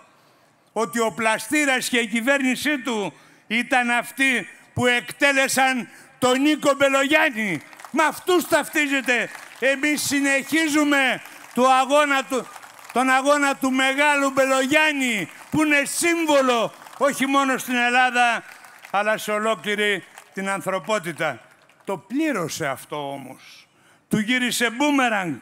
Ότι ο Πλαστήρας και η κυβέρνησή του ήταν αυτοί που εκτέλεσαν τον Νίκο Μπελογιάννη. Με αυτούς ταυτίζεται. Εμείς συνεχίζουμε το αγώνα του, τον αγώνα του μεγάλου Μπελογιάννη που είναι σύμβολο όχι μόνο στην Ελλάδα αλλά σε ολόκληρη την ανθρωπότητα. Το πλήρωσε αυτό όμως του γύρισε μπούμεραγκ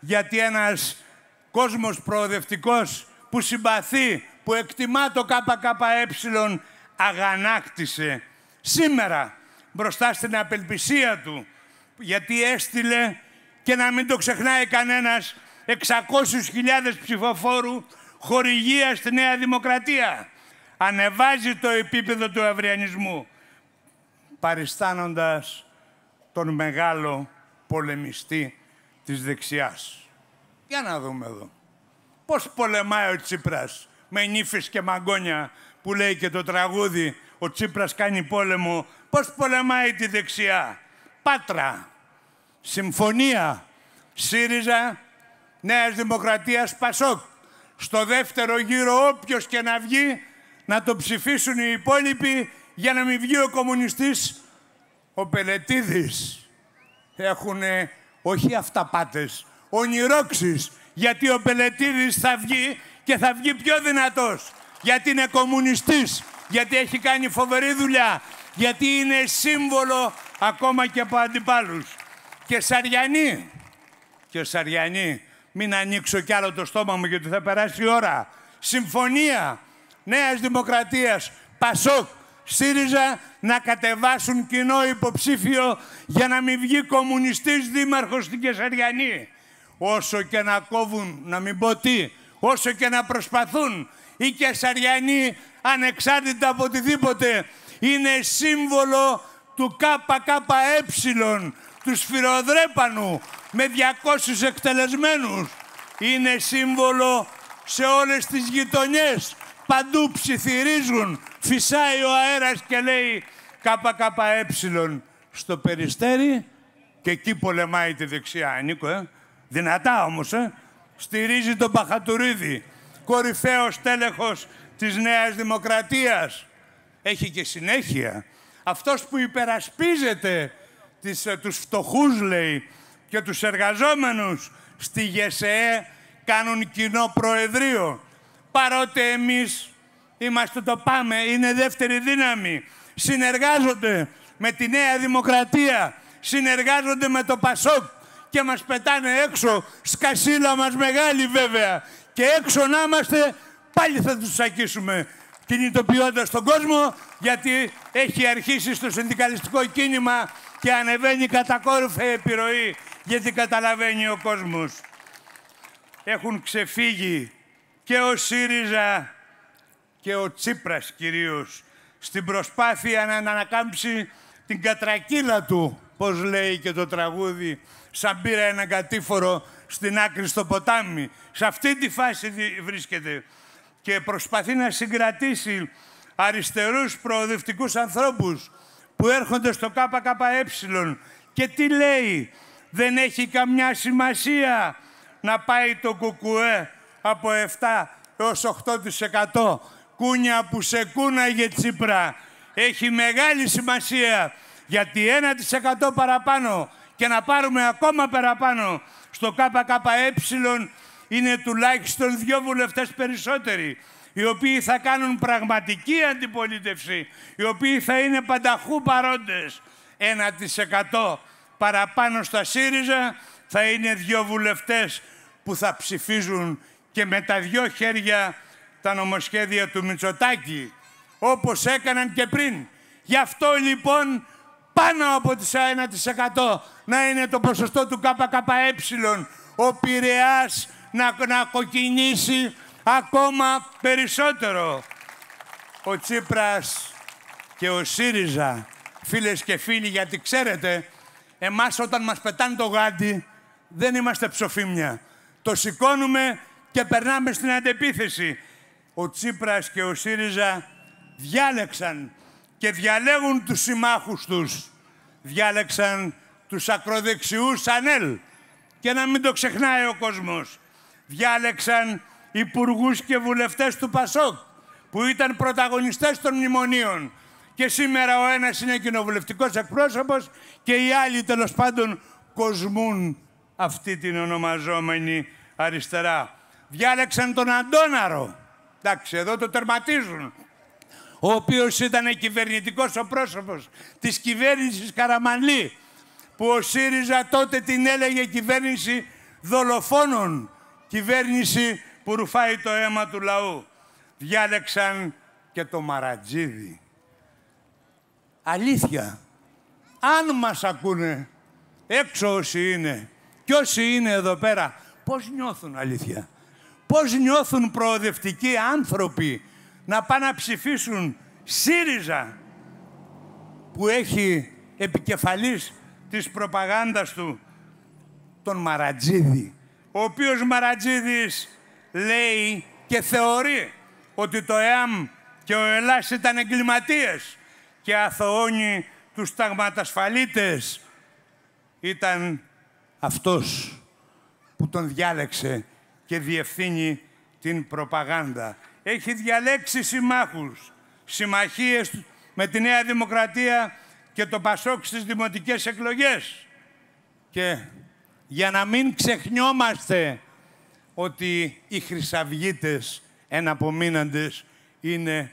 γιατί ένας κόσμος προοδευτικός που συμπαθεί, που εκτιμά το ΚΚΕ αγανάκτησε σήμερα μπροστά στην απελπισία του γιατί έστειλε και να μην το ξεχνάει κανένας 600.000 ψηφοφόρου χορηγία στη Νέα Δημοκρατία. Ανεβάζει το επίπεδο του αυριανισμού παριστάνοντας τον μεγάλο πολεμιστή της δεξιάς. Για να δούμε εδώ. Πώς πολεμάει ο Τσίπρας με νύφες και μαγκόνια που λέει και το τραγούδι «Ο Τσίπρας κάνει πόλεμο». Πώς πολεμάει τη δεξιά. Πάτρα, συμφωνία, ΣΥΡΙΖΑ, Νέας Δημοκρατίας, ΠΑΣΟΚ. Στο δεύτερο γύρο όποιος και να βγει να το ψηφίσουν οι υπόλοιποι για να μην βγει ο κομμουνιστής ο Πελετίδης έχουν όχι αυταπάτες, ονειρόξεις. Γιατί ο Πελετήρης θα βγει και θα βγει πιο δυνατός. Γιατί είναι κομμουνιστής, γιατί έχει κάνει φοβερή δουλειά, γιατί είναι σύμβολο ακόμα και από αντιπάλους. Και Σαριανή, και Σαριανή, μην ανοίξω κι άλλο το στόμα μου γιατί θα περάσει η ώρα. Συμφωνία Νέας Δημοκρατίας, Πασόκ, ΣΥΡΙΖΑ να κατεβάσουν κοινό υποψήφιο για να μην βγει κομμουνιστής δήμαρχος στην Κεσαριανή. Όσο και να κόβουν, να μην πω τι, όσο και να προσπαθούν, οι Κεσαριανοί ανεξάρτητα από οτιδήποτε είναι σύμβολο του ΚΚΕ, τους Σφυροδρέπανου με 200 εκτελεσμένους. Είναι σύμβολο σε όλες τις γειτονιές Παντού ψιθυρίζουν. Φυσάει ο αέρας και λέει ΚΚΕ στο περιστέρι και εκεί πολεμάει τη δεξιά, ε, Νίκο, ε, Δυνατά όμως, ε, Στηρίζει τον Παχατουρίδη, κορυφαίος τέλεχος της Νέας Δημοκρατίας. Έχει και συνέχεια. Αυτός που υπερασπίζεται τις, τους φτωχούς, λέει, και τους εργαζόμενους στη ΓΕΣΕΕ κάνουν κοινό προεδρείο παρότι εμείς είμαστε το πάμε, είναι δεύτερη δύναμη. Συνεργάζονται με τη Νέα Δημοκρατία, συνεργάζονται με το ΠΑΣΟΚ και μας πετάνε έξω, σκασίλα μας μεγάλη βέβαια. Και έξω να είμαστε, πάλι θα τους σακίσουμε κινητοποιώντας τον κόσμο, γιατί έχει αρχίσει στο συνδικαλιστικό κίνημα και ανεβαίνει κατακόρυφα επιρροή, γιατί καταλαβαίνει ο κόσμος. Έχουν ξεφύγει και ο ΣΥΡΙΖΑ και ο Τσίπρας κυρίως στην προσπάθεια να ανακάμψει την κατρακύλα του, πώς λέει και το τραγούδι, σαν πήρα ένα κατήφορο στην άκρη στο ποτάμι. Σε αυτή τη φάση βρίσκεται και προσπαθεί να συγκρατήσει αριστερούς προοδευτικούς ανθρώπους που έρχονται στο ΚΚΕ και τι λέει, δεν έχει καμιά σημασία να πάει το κουκουέ από 7 έως 8%. Κούνια που σε κούναγε Τσίπρα. Έχει μεγάλη σημασία γιατί 1% παραπάνω και να πάρουμε ακόμα παραπάνω στο ΚΚΕ είναι τουλάχιστον δύο βουλευτές περισσότεροι οι οποίοι θα κάνουν πραγματική αντιπολίτευση, οι οποίοι θα είναι πανταχού παρόντες. 1% παραπάνω στα ΣΥΡΙΖΑ θα είναι δύο βουλευτές που θα ψηφίζουν και με τα δυο χέρια τα νομοσχέδια του Μητσοτάκη, όπως έκαναν και πριν. Γι' αυτό λοιπόν πάνω από τις 1% να είναι το ποσοστό του ΚΚΕ, ο Πειραιάς να, να κοκκινήσει ακόμα περισσότερο. Ο Τσίπρας και ο ΣΥΡΙΖΑ, φίλες και φίλοι, γιατί ξέρετε, εμάς όταν μας πετάνε το γάντι, δεν είμαστε ψοφίμια. Το σηκώνουμε και περνάμε στην αντεπίθεση. Ο Τσίπρας και ο ΣΥΡΙΖΑ διάλεξαν και διαλέγουν τους συμμάχους τους. Διάλεξαν τους ακροδεξιούς ανέλ. Και να μην το ξεχνάει ο κόσμος. Διάλεξαν υπουργούς και βουλευτές του ΠΑΣΟΚ που ήταν πρωταγωνιστές των μνημονίων. Και σήμερα ο ένας είναι κοινοβουλευτικός εκπρόσωπος και οι άλλοι τέλος πάντων κοσμούν αυτή την ονομαζόμενη αριστερά διάλεξαν τον Αντόναρο. Εντάξει, εδώ το τερματίζουν. Ο οποίος ήταν κυβερνητικός ο πρόσωπος της κυβέρνησης Καραμανλή, που ο ΣΥΡΙΖΑ τότε την έλεγε κυβέρνηση δολοφόνων, κυβέρνηση που ρουφάει το αίμα του λαού. Διάλεξαν και το Μαρατζίδι. Αλήθεια, αν μας ακούνε έξω όσοι είναι και όσοι είναι εδώ πέρα, πώς νιώθουν αλήθεια. Πώς νιώθουν προοδευτικοί άνθρωποι να πάνε να ψηφίσουν ΣΥΡΙΖΑ που έχει επικεφαλής της προπαγάνδας του τον Μαρατζίδη ο οποίος Μαρατζίδης λέει και θεωρεί ότι το ΕΑΜ και ο Ελλάς ήταν εγκληματίες και αθωώνει τους ταγματασφαλίτες. Ήταν αυτός που τον διάλεξε και διευθύνει την προπαγάνδα. Έχει διαλέξει συμμάχους, συμμαχίες με τη Νέα Δημοκρατία και το Πασόκ στις δημοτικές εκλογές. Και για να μην ξεχνιόμαστε ότι οι χρυσαυγίτες εναπομείναντες είναι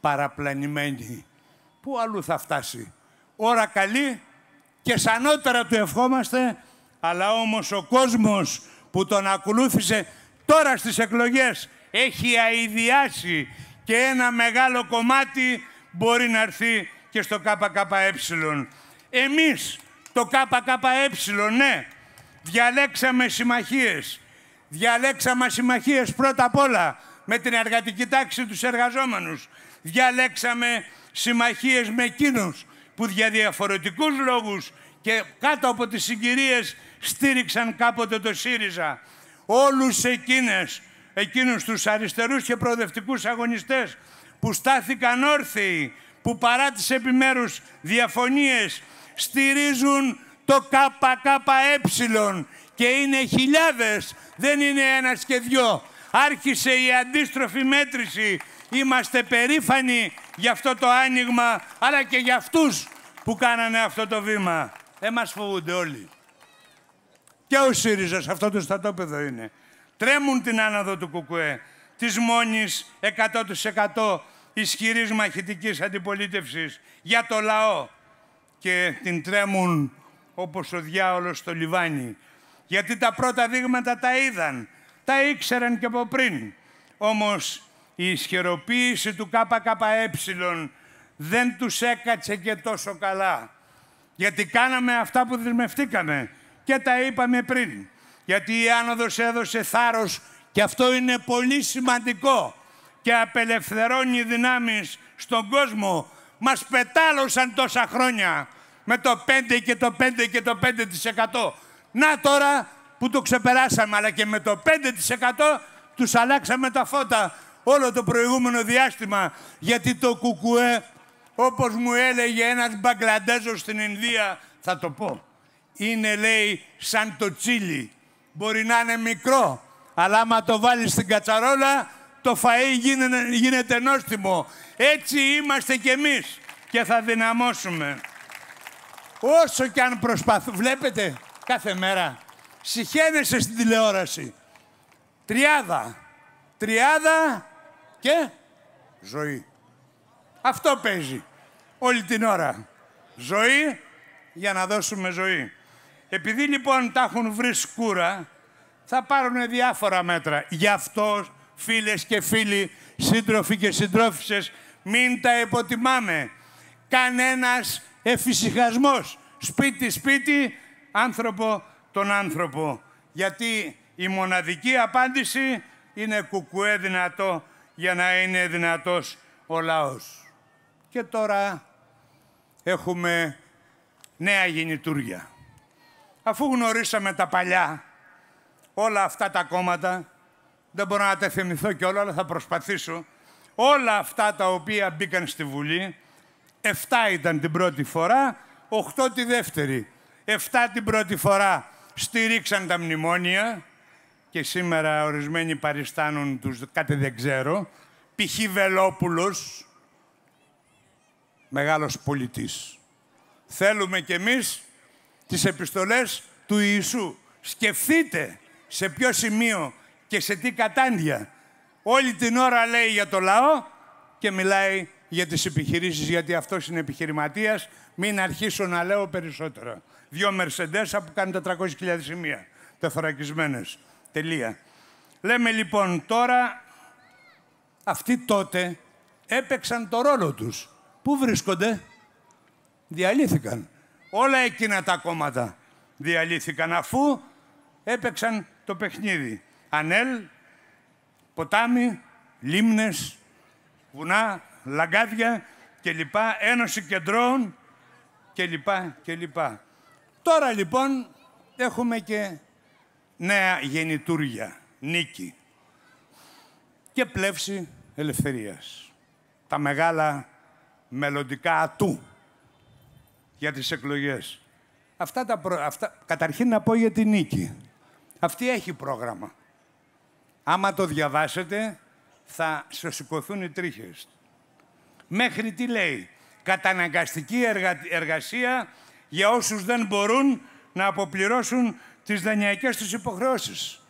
παραπλανημένοι. Πού αλλού θα φτάσει. Ώρα καλή και σανότερα του ευχόμαστε, αλλά όμως ο κόσμος που τον ακολούθησε τώρα στις εκλογές έχει αειδιάσει... και ένα μεγάλο κομμάτι μπορεί να έρθει και στο ΚΚΕ. Εμείς το ΚΚΕ, ναι, διαλέξαμε συμμαχίες. Διαλέξαμε συμμαχίες πρώτα απ' όλα με την εργατική τάξη τους εργαζόμενους. Διαλέξαμε συμμαχίες με εκείνους που για διαφορετικούς λόγους και κάτω από τις συγκυρίες στήριξαν κάποτε το ΣΥΡΙΖΑ. Όλους εκείνες, εκείνους τους αριστερούς και προοδευτικούς αγωνιστές που στάθηκαν όρθιοι, που παρά τις επιμέρους διαφωνίες στηρίζουν το ΚΚΕ και είναι χιλιάδες, δεν είναι ένας και δυο. Άρχισε η αντίστροφη μέτρηση. Είμαστε περήφανοι για αυτό το άνοιγμα, αλλά και για αυτούς που κάνανε αυτό το βήμα. Δεν μας φοβούνται όλοι. Και ο ΣΥΡΙΖΑ σε αυτό το στατόπεδο είναι. Τρέμουν την άναδο του ΚΚΕ, της μόνης 100% ισχυρής μαχητικής αντιπολίτευσης για το λαό. Και την τρέμουν όπως ο διάολος στο λιβάνι. Γιατί τα πρώτα δείγματα τα είδαν, τα ήξεραν και από πριν. Όμως η ισχυροποίηση του ΚΚΕ δεν τους έκατσε και τόσο καλά. Γιατί κάναμε αυτά που δεσμευτήκαμε και τα είπαμε πριν. Γιατί η άνοδος έδωσε θάρρος και αυτό είναι πολύ σημαντικό και απελευθερώνει δυνάμεις στον κόσμο. Μας πετάλωσαν τόσα χρόνια με το 5 και το 5 και το 5%. Να τώρα που το ξεπεράσαμε, αλλά και με το 5% τους αλλάξαμε τα φώτα όλο το προηγούμενο διάστημα. Γιατί το κουκουέ, όπως μου έλεγε ένας Μπαγκλαντέζος στην Ινδία, θα το πω είναι λέει σαν το τσίλι. Μπορεί να είναι μικρό, αλλά άμα το βάλεις στην κατσαρόλα, το φαΐ γίνεται, νόστιμο. Έτσι είμαστε κι εμείς και θα δυναμώσουμε. Όσο κι αν προσπαθούν, βλέπετε κάθε μέρα, συχαίνεσαι στην τηλεόραση. Τριάδα. Τριάδα και ζωή. Αυτό παίζει όλη την ώρα. Ζωή για να δώσουμε ζωή. Επειδή λοιπόν τα έχουν βρει σκούρα, θα πάρουν διάφορα μέτρα. Γι' αυτό, φίλες και φίλοι, σύντροφοι και συντρόφισσες, μην τα υποτιμάμε. Κανένας εφησυχασμός. Σπίτι-σπίτι, άνθρωπο τον άνθρωπο. Γιατί η μοναδική απάντηση είναι κουκουέ δυνατό για να είναι δυνατός ο λαός. Και τώρα έχουμε νέα γεννητούρια αφού γνωρίσαμε τα παλιά όλα αυτά τα κόμματα, δεν μπορώ να τα θυμηθώ και όλα, αλλά θα προσπαθήσω, όλα αυτά τα οποία μπήκαν στη Βουλή, 7 ήταν την πρώτη φορά, 8 τη δεύτερη. 7 την πρώτη φορά στηρίξαν τα μνημόνια και σήμερα ορισμένοι παριστάνουν τους κάτι δεν ξέρω. Π.χ. Βελόπουλος, μεγάλος πολιτής. Θέλουμε κι εμείς τις επιστολές του Ιησού. Σκεφτείτε σε ποιο σημείο και σε τι κατάντια. Όλη την ώρα λέει για το λαό και μιλάει για τις επιχειρήσεις, γιατί αυτός είναι επιχειρηματίας. Μην αρχίσω να λέω περισσότερο. Δύο Mercedes που κάνουν 400.000 σημεία, τεθωρακισμένες. Τελεία. Λέμε λοιπόν τώρα, αυτοί τότε έπαιξαν το ρόλο τους. Πού βρίσκονται, διαλύθηκαν όλα εκείνα τα κόμματα διαλύθηκαν αφού έπαιξαν το παιχνίδι. Ανέλ, ποτάμι, λίμνες, βουνά, λαγκάδια κλπ. Ένωση κεντρών κλπ. κλπ. Τώρα λοιπόν έχουμε και νέα γεννητούρια, νίκη και πλεύση ελευθερίας. Τα μεγάλα μελλοντικά ατού για τις εκλογές. Αυτά τα Αυτά... Καταρχήν να πω για την νίκη. Αυτή έχει πρόγραμμα. Άμα το διαβάσετε, θα σας σηκωθούν οι τρίχες. Μέχρι τι λέει. Καταναγκαστική εργασία για όσους δεν μπορούν να αποπληρώσουν τις δανειακές τους υποχρεώσεις.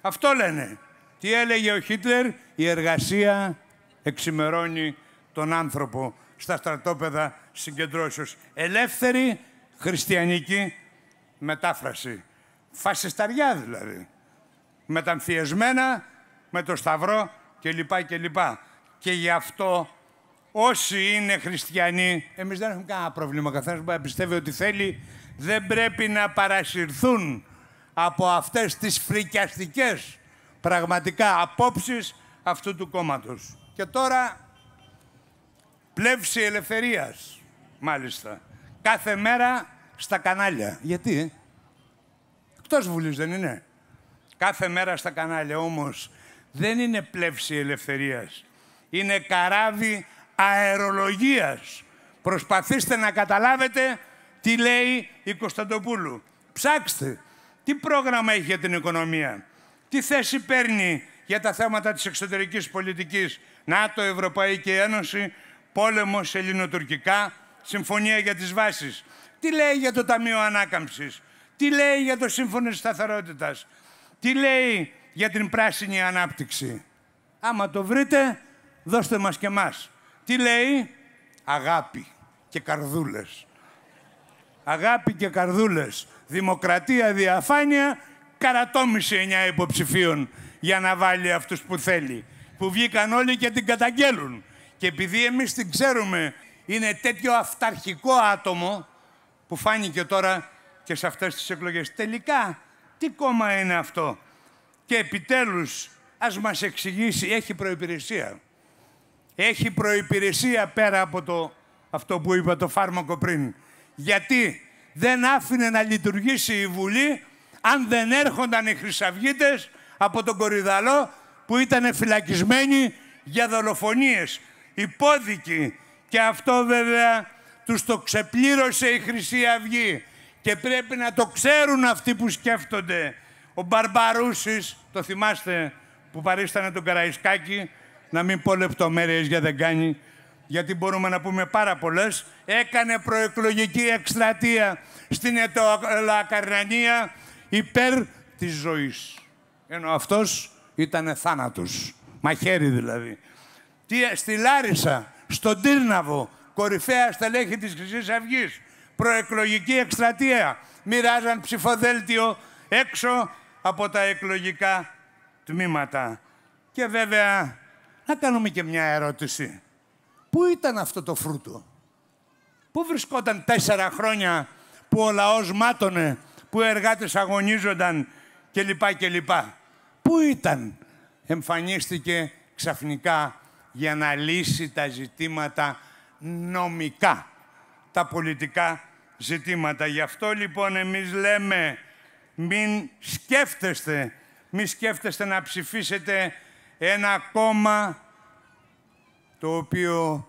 Αυτό λένε. Τι έλεγε ο Χίτλερ, η εργασία εξημερώνει τον άνθρωπο στα στρατόπεδα συγκεντρώσεως. Ελεύθερη χριστιανική μετάφραση. Φασισταριά δηλαδή. Μεταμφιεσμένα με το Σταυρό κλπ. Και γι' αυτό όσοι είναι χριστιανοί, εμείς δεν έχουμε κανένα πρόβλημα, καθένας που πιστεύει ότι θέλει, δεν πρέπει να παρασυρθούν από αυτές τις φρικιαστικές πραγματικά απόψεις αυτού του κόμματος. Και τώρα Πλεύση ελευθερίας, μάλιστα. Κάθε μέρα στα κανάλια. Γιατί, ε? εκτός Βουλής δεν είναι. Κάθε μέρα στα κανάλια όμως δεν είναι πλεύση ελευθερίας. Είναι καράβι αερολογίας. Προσπαθήστε να καταλάβετε τι λέει η Κωνσταντοπούλου. Ψάξτε τι πρόγραμμα έχει για την οικονομία. Τι θέση παίρνει για τα θέματα της εξωτερικής πολιτικής ΝΑΤΟ, Ευρωπαϊκή Ένωση, πόλεμος ελληνοτουρκικά, συμφωνία για τις βάσεις. Τι λέει για το Ταμείο Ανάκαμψης, τι λέει για το Σύμφωνο Σταθερότητας, τι λέει για την πράσινη ανάπτυξη. Άμα το βρείτε, δώστε μας και μας. Τι λέει, αγάπη και καρδούλες. Αγάπη και καρδούλες, δημοκρατία, διαφάνεια, καρατόμισε εννιά υποψηφίων για να βάλει αυτούς που θέλει. Που βγήκαν όλοι και την καταγγέλουν. Και επειδή εμείς την ξέρουμε, είναι τέτοιο αυταρχικό άτομο που φάνηκε τώρα και σε αυτές τις εκλογές. Τελικά, τι κόμμα είναι αυτό. Και επιτέλους, ας μας εξηγήσει, έχει προϋπηρεσία. Έχει προϋπηρεσία πέρα από το, αυτό που είπα το φάρμακο πριν. Γιατί δεν άφηνε να λειτουργήσει η Βουλή αν δεν έρχονταν οι Χρυσαυγίτες από τον Κορυδαλό που ήταν φυλακισμένοι για δολοφονίες υπόδικοι. Και αυτό βέβαια τους το ξεπλήρωσε η Χρυσή Αυγή. Και πρέπει να το ξέρουν αυτοί που σκέφτονται. Ο Μπαρμπαρούσης, το θυμάστε που παρίστανε τον Καραϊσκάκη, να μην πω λεπτομέρειες για δεν κάνει, γιατί μπορούμε να πούμε πάρα πολλές. έκανε προεκλογική εκστρατεία στην Ετωλακαρνανία υπέρ της ζωής. Ενώ αυτός ήταν θάνατος, μαχαίρι δηλαδή στη Λάρισα, στον Τύρναβο, κορυφαία στελέχη της χρυσής αυγής, προεκλογική εκστρατεία, μοιράζαν ψηφοδέλτιο έξω από τα εκλογικά τμήματα. Και βέβαια, να κάνουμε και μια ερώτηση. Πού ήταν αυτό το φρούτο, πού βρισκόταν τέσσερα χρόνια που ο λαός μάτωνε, που οι εργάτες αγωνίζονταν κλπ. Πού ήταν, εμφανίστηκε ξαφνικά για να λύσει τα ζητήματα νομικά, τα πολιτικά ζητήματα. Γι' αυτό λοιπόν εμείς λέμε μην σκέφτεστε, μην σκέφτεστε να ψηφίσετε ένα κόμμα το οποίο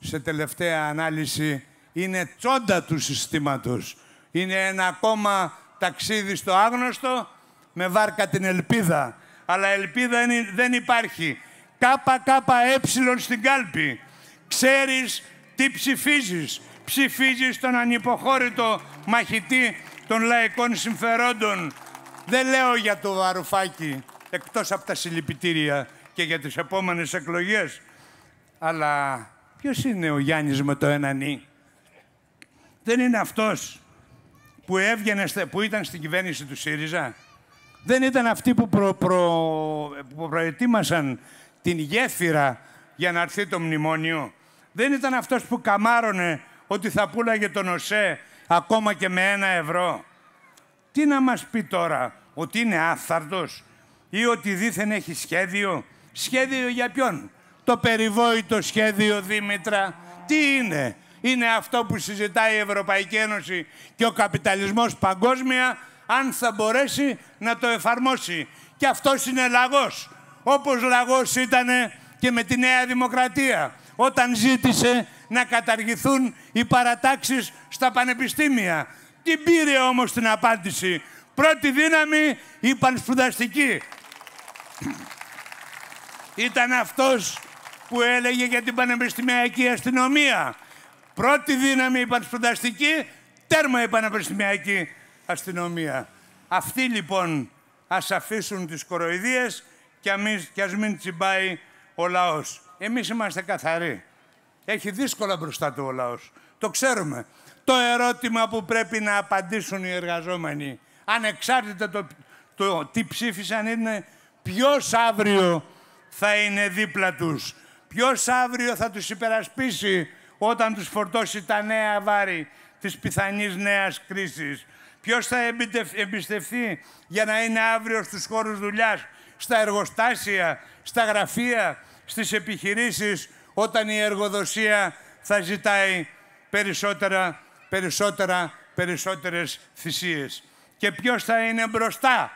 σε τελευταία ανάλυση είναι τσόντα του συστήματος. Είναι ένα κόμμα ταξίδι στο άγνωστο με βάρκα την ελπίδα. Αλλά ελπίδα δεν υπάρχει. ΚΚΕ στην κάλπη. Ξέρεις τι ψηφίζεις. Ψηφίζεις τον ανυποχώρητο μαχητή των λαϊκών συμφερόντων. Δεν λέω για το βαρουφάκι εκτός από τα συλληπιτήρια και για τις επόμενες εκλογές. Αλλά ποιος είναι ο Γιάννης με το ένα νι. Δεν είναι αυτός που, έβγαινε, που ήταν στην κυβέρνηση του ΣΥΡΙΖΑ. Δεν ήταν αυτοί που, προ, προ, που προετοίμασαν την γέφυρα για να έρθει το μνημόνιο. Δεν ήταν αυτός που καμάρωνε ότι θα πουλάγε τον ΟΣΕ ακόμα και με ένα ευρώ. Τι να μας πει τώρα, ότι είναι άθαρτος ή ότι δήθεν έχει σχέδιο. Σχέδιο για ποιον. Το περιβόητο σχέδιο, Δήμητρα. Τι είναι. Είναι αυτό που συζητάει η Ευρωπαϊκή Ένωση και ο καπιταλισμός παγκόσμια, αν θα μπορέσει να το εφαρμόσει. Και αυτός είναι λαγός όπως λαγός ήταν και με τη Νέα Δημοκρατία όταν ζήτησε να καταργηθούν οι παρατάξεις στα πανεπιστήμια. Την πήρε όμως την απάντηση. Πρώτη δύναμη η πανσπουδαστική. Ήταν αυτός που έλεγε για την πανεπιστημιακή αστυνομία. Πρώτη δύναμη η πανσπουδαστική, τέρμα η πανεπιστημιακή αστυνομία. Αυτοί λοιπόν ας αφήσουν τις κοροϊδίες και, ας μην τσιμπάει ο λαός. Εμείς είμαστε καθαροί. Έχει δύσκολα μπροστά του ο λαός. Το ξέρουμε. Το ερώτημα που πρέπει να απαντήσουν οι εργαζόμενοι, ανεξάρτητα το, το τι ψήφισαν, είναι ποιος αύριο θα είναι δίπλα τους. Ποιος αύριο θα τους υπερασπίσει όταν τους φορτώσει τα νέα βάρη της πιθανής νέας κρίσης. Ποιος θα εμπιστευτεί για να είναι αύριο στους χώρους δουλειάς στα εργοστάσια, στα γραφεία, στις επιχειρήσεις, όταν η εργοδοσία θα ζητάει περισσότερα, περισσότερα, περισσότερες θυσίες. Και ποιος θα είναι μπροστά,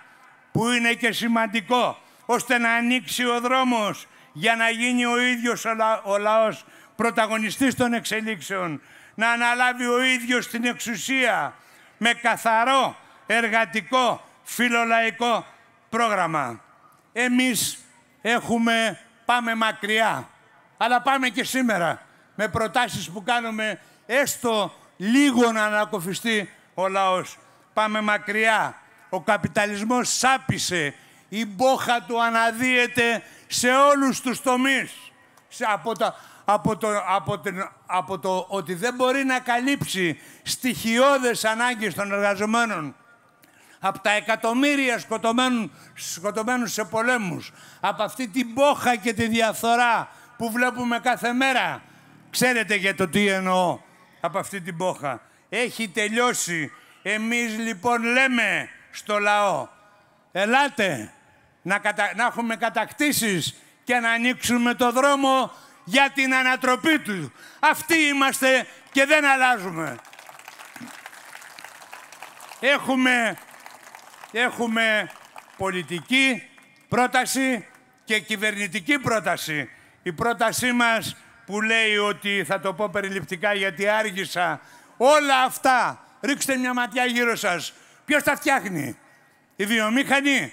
που είναι και σημαντικό, ώστε να ανοίξει ο δρόμος για να γίνει ο ίδιος ο, ο λαός πρωταγωνιστής των εξελίξεων, να αναλάβει ο ίδιος την εξουσία με καθαρό, εργατικό, φιλολαϊκό πρόγραμμα εμείς έχουμε, πάμε μακριά. Αλλά πάμε και σήμερα με προτάσεις που κάνουμε έστω λίγο να ανακοφιστεί ο λαός. Πάμε μακριά. Ο καπιταλισμός σάπισε. Η μπόχα του αναδύεται σε όλους τους τομείς. Σε, από, τα, από, το, την, από το ότι δεν μπορεί να καλύψει στοιχειώδες ανάγκες των εργαζομένων από τα εκατομμύρια σκοτωμένου σκοτωμένους σε πολέμους, από αυτή την πόχα και τη διαφθορά που βλέπουμε κάθε μέρα. Ξέρετε για το τι εννοώ από αυτή την πόχα. Έχει τελειώσει. Εμείς λοιπόν λέμε στο λαό, ελάτε να, να έχουμε κατακτήσεις και να ανοίξουμε το δρόμο για την ανατροπή του. Αυτοί είμαστε και δεν αλλάζουμε. Έχουμε Έχουμε πολιτική πρόταση και κυβερνητική πρόταση. Η πρότασή μας που λέει ότι, θα το πω περιληπτικά γιατί άργησα, όλα αυτά, ρίξτε μια ματιά γύρω σας. Ποιος τα φτιάχνει, οι βιομήχανοι,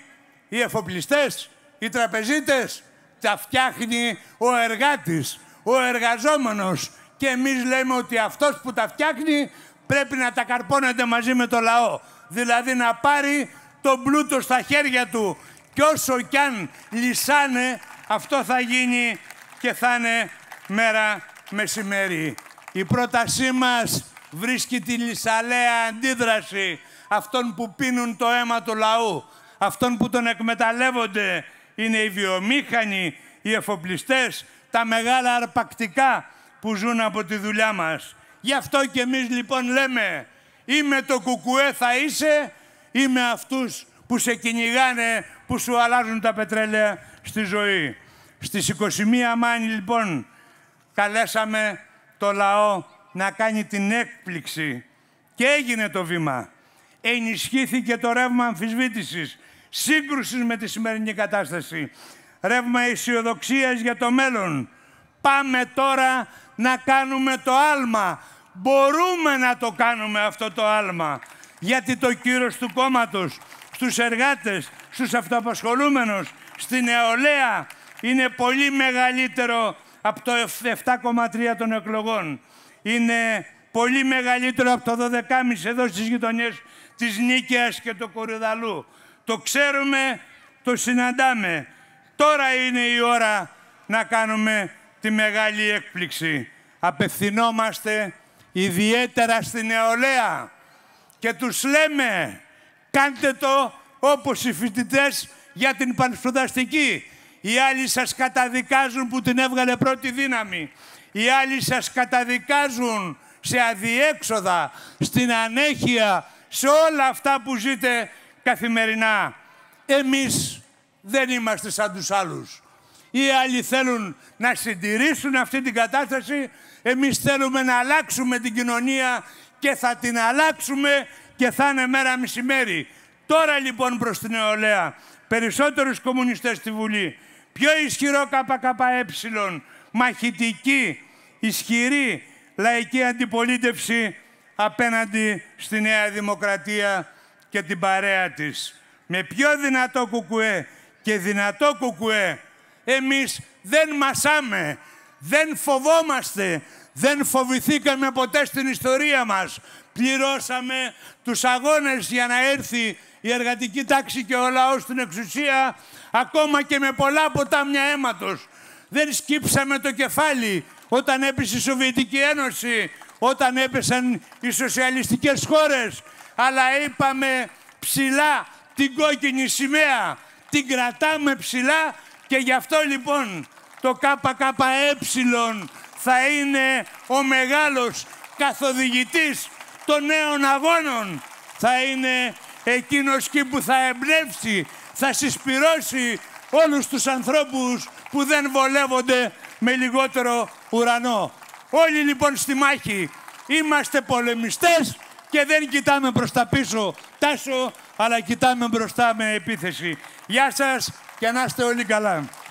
οι εφοπλιστές, οι τραπεζίτες. Τα φτιάχνει ο εργάτης, ο εργαζόμενος. Και εμείς λέμε ότι αυτός που τα φτιάχνει πρέπει να τα καρπώνεται μαζί με το λαό. Δηλαδή να πάρει τον πλούτο στα χέρια του και όσο κι αν λυσάνε, αυτό θα γίνει και θα είναι μέρα μεσημέρι. Η πρότασή μας βρίσκει τη λυσαλέα αντίδραση αυτών που πίνουν το αίμα του λαού, αυτών που τον εκμεταλλεύονται. Είναι οι βιομήχανοι, οι εφοπλιστές, τα μεγάλα αρπακτικά που ζουν από τη δουλειά μας. Γι' αυτό και εμείς λοιπόν λέμε, Είμαι το κουκουέ θα είσαι, ή με αυτούς που σε κυνηγάνε, που σου αλλάζουν τα πετρέλαια στη ζωή. Στις 21 Μάνη, λοιπόν, καλέσαμε το λαό να κάνει την έκπληξη και έγινε το βήμα. Ενισχύθηκε το ρεύμα αμφισβήτησης, σύγκρουσης με τη σημερινή κατάσταση, ρεύμα αισιοδοξίας για το μέλλον. Πάμε τώρα να κάνουμε το άλμα. Μπορούμε να το κάνουμε αυτό το άλμα γιατί το κύρος του κόμματος, στους εργάτες, στους αυτοαπασχολούμενους, στην νεολαία είναι πολύ μεγαλύτερο από το 7,3 των εκλογών. Είναι πολύ μεγαλύτερο από το 12,5 εδώ στις γειτονιές της Νίκαιας και του Κορυδαλού. Το ξέρουμε, το συναντάμε. Τώρα είναι η ώρα να κάνουμε τη μεγάλη έκπληξη. Απευθυνόμαστε ιδιαίτερα στη νεολαία και τους λέμε κάντε το όπως οι φοιτητές για την πανσπουδαστική. Οι άλλοι σας καταδικάζουν που την έβγαλε πρώτη δύναμη. Οι άλλοι σας καταδικάζουν σε αδιέξοδα, στην ανέχεια, σε όλα αυτά που ζείτε καθημερινά. Εμείς δεν είμαστε σαν τους άλλους. Οι άλλοι θέλουν να συντηρήσουν αυτή την κατάσταση. Εμείς θέλουμε να αλλάξουμε την κοινωνία και θα την αλλάξουμε και θα είναι μέρα μεσημέρι. Τώρα λοιπόν προς την νεολαία, περισσότερους κομμουνιστές στη Βουλή, πιο ισχυρό ΚΚΕ, μαχητική, ισχυρή λαϊκή αντιπολίτευση απέναντι στη Νέα Δημοκρατία και την παρέα της. Με πιο δυνατό κουκουέ και δυνατό κουκουέ, εμείς δεν μασάμε, δεν φοβόμαστε, δεν φοβηθήκαμε ποτέ στην ιστορία μας. Πληρώσαμε τους αγώνες για να έρθει η εργατική τάξη και ο λαός στην εξουσία, ακόμα και με πολλά ποτάμια αίματος. Δεν σκύψαμε το κεφάλι όταν έπεσε η Σοβιετική Ένωση, όταν έπεσαν οι σοσιαλιστικές χώρες. Αλλά είπαμε ψηλά την κόκκινη σημαία, την κρατάμε ψηλά και γι' αυτό λοιπόν το ΚΚΕ θα είναι ο μεγάλος καθοδηγητής των νέων αγώνων. Θα είναι εκείνος και που θα εμπνεύσει, θα συσπυρώσει όλους τους ανθρώπους που δεν βολεύονται με λιγότερο ουρανό. Όλοι λοιπόν στη μάχη είμαστε πολεμιστές και δεν κοιτάμε προς τα πίσω τάσο, αλλά κοιτάμε μπροστά με επίθεση. Γεια σας και να είστε όλοι καλά.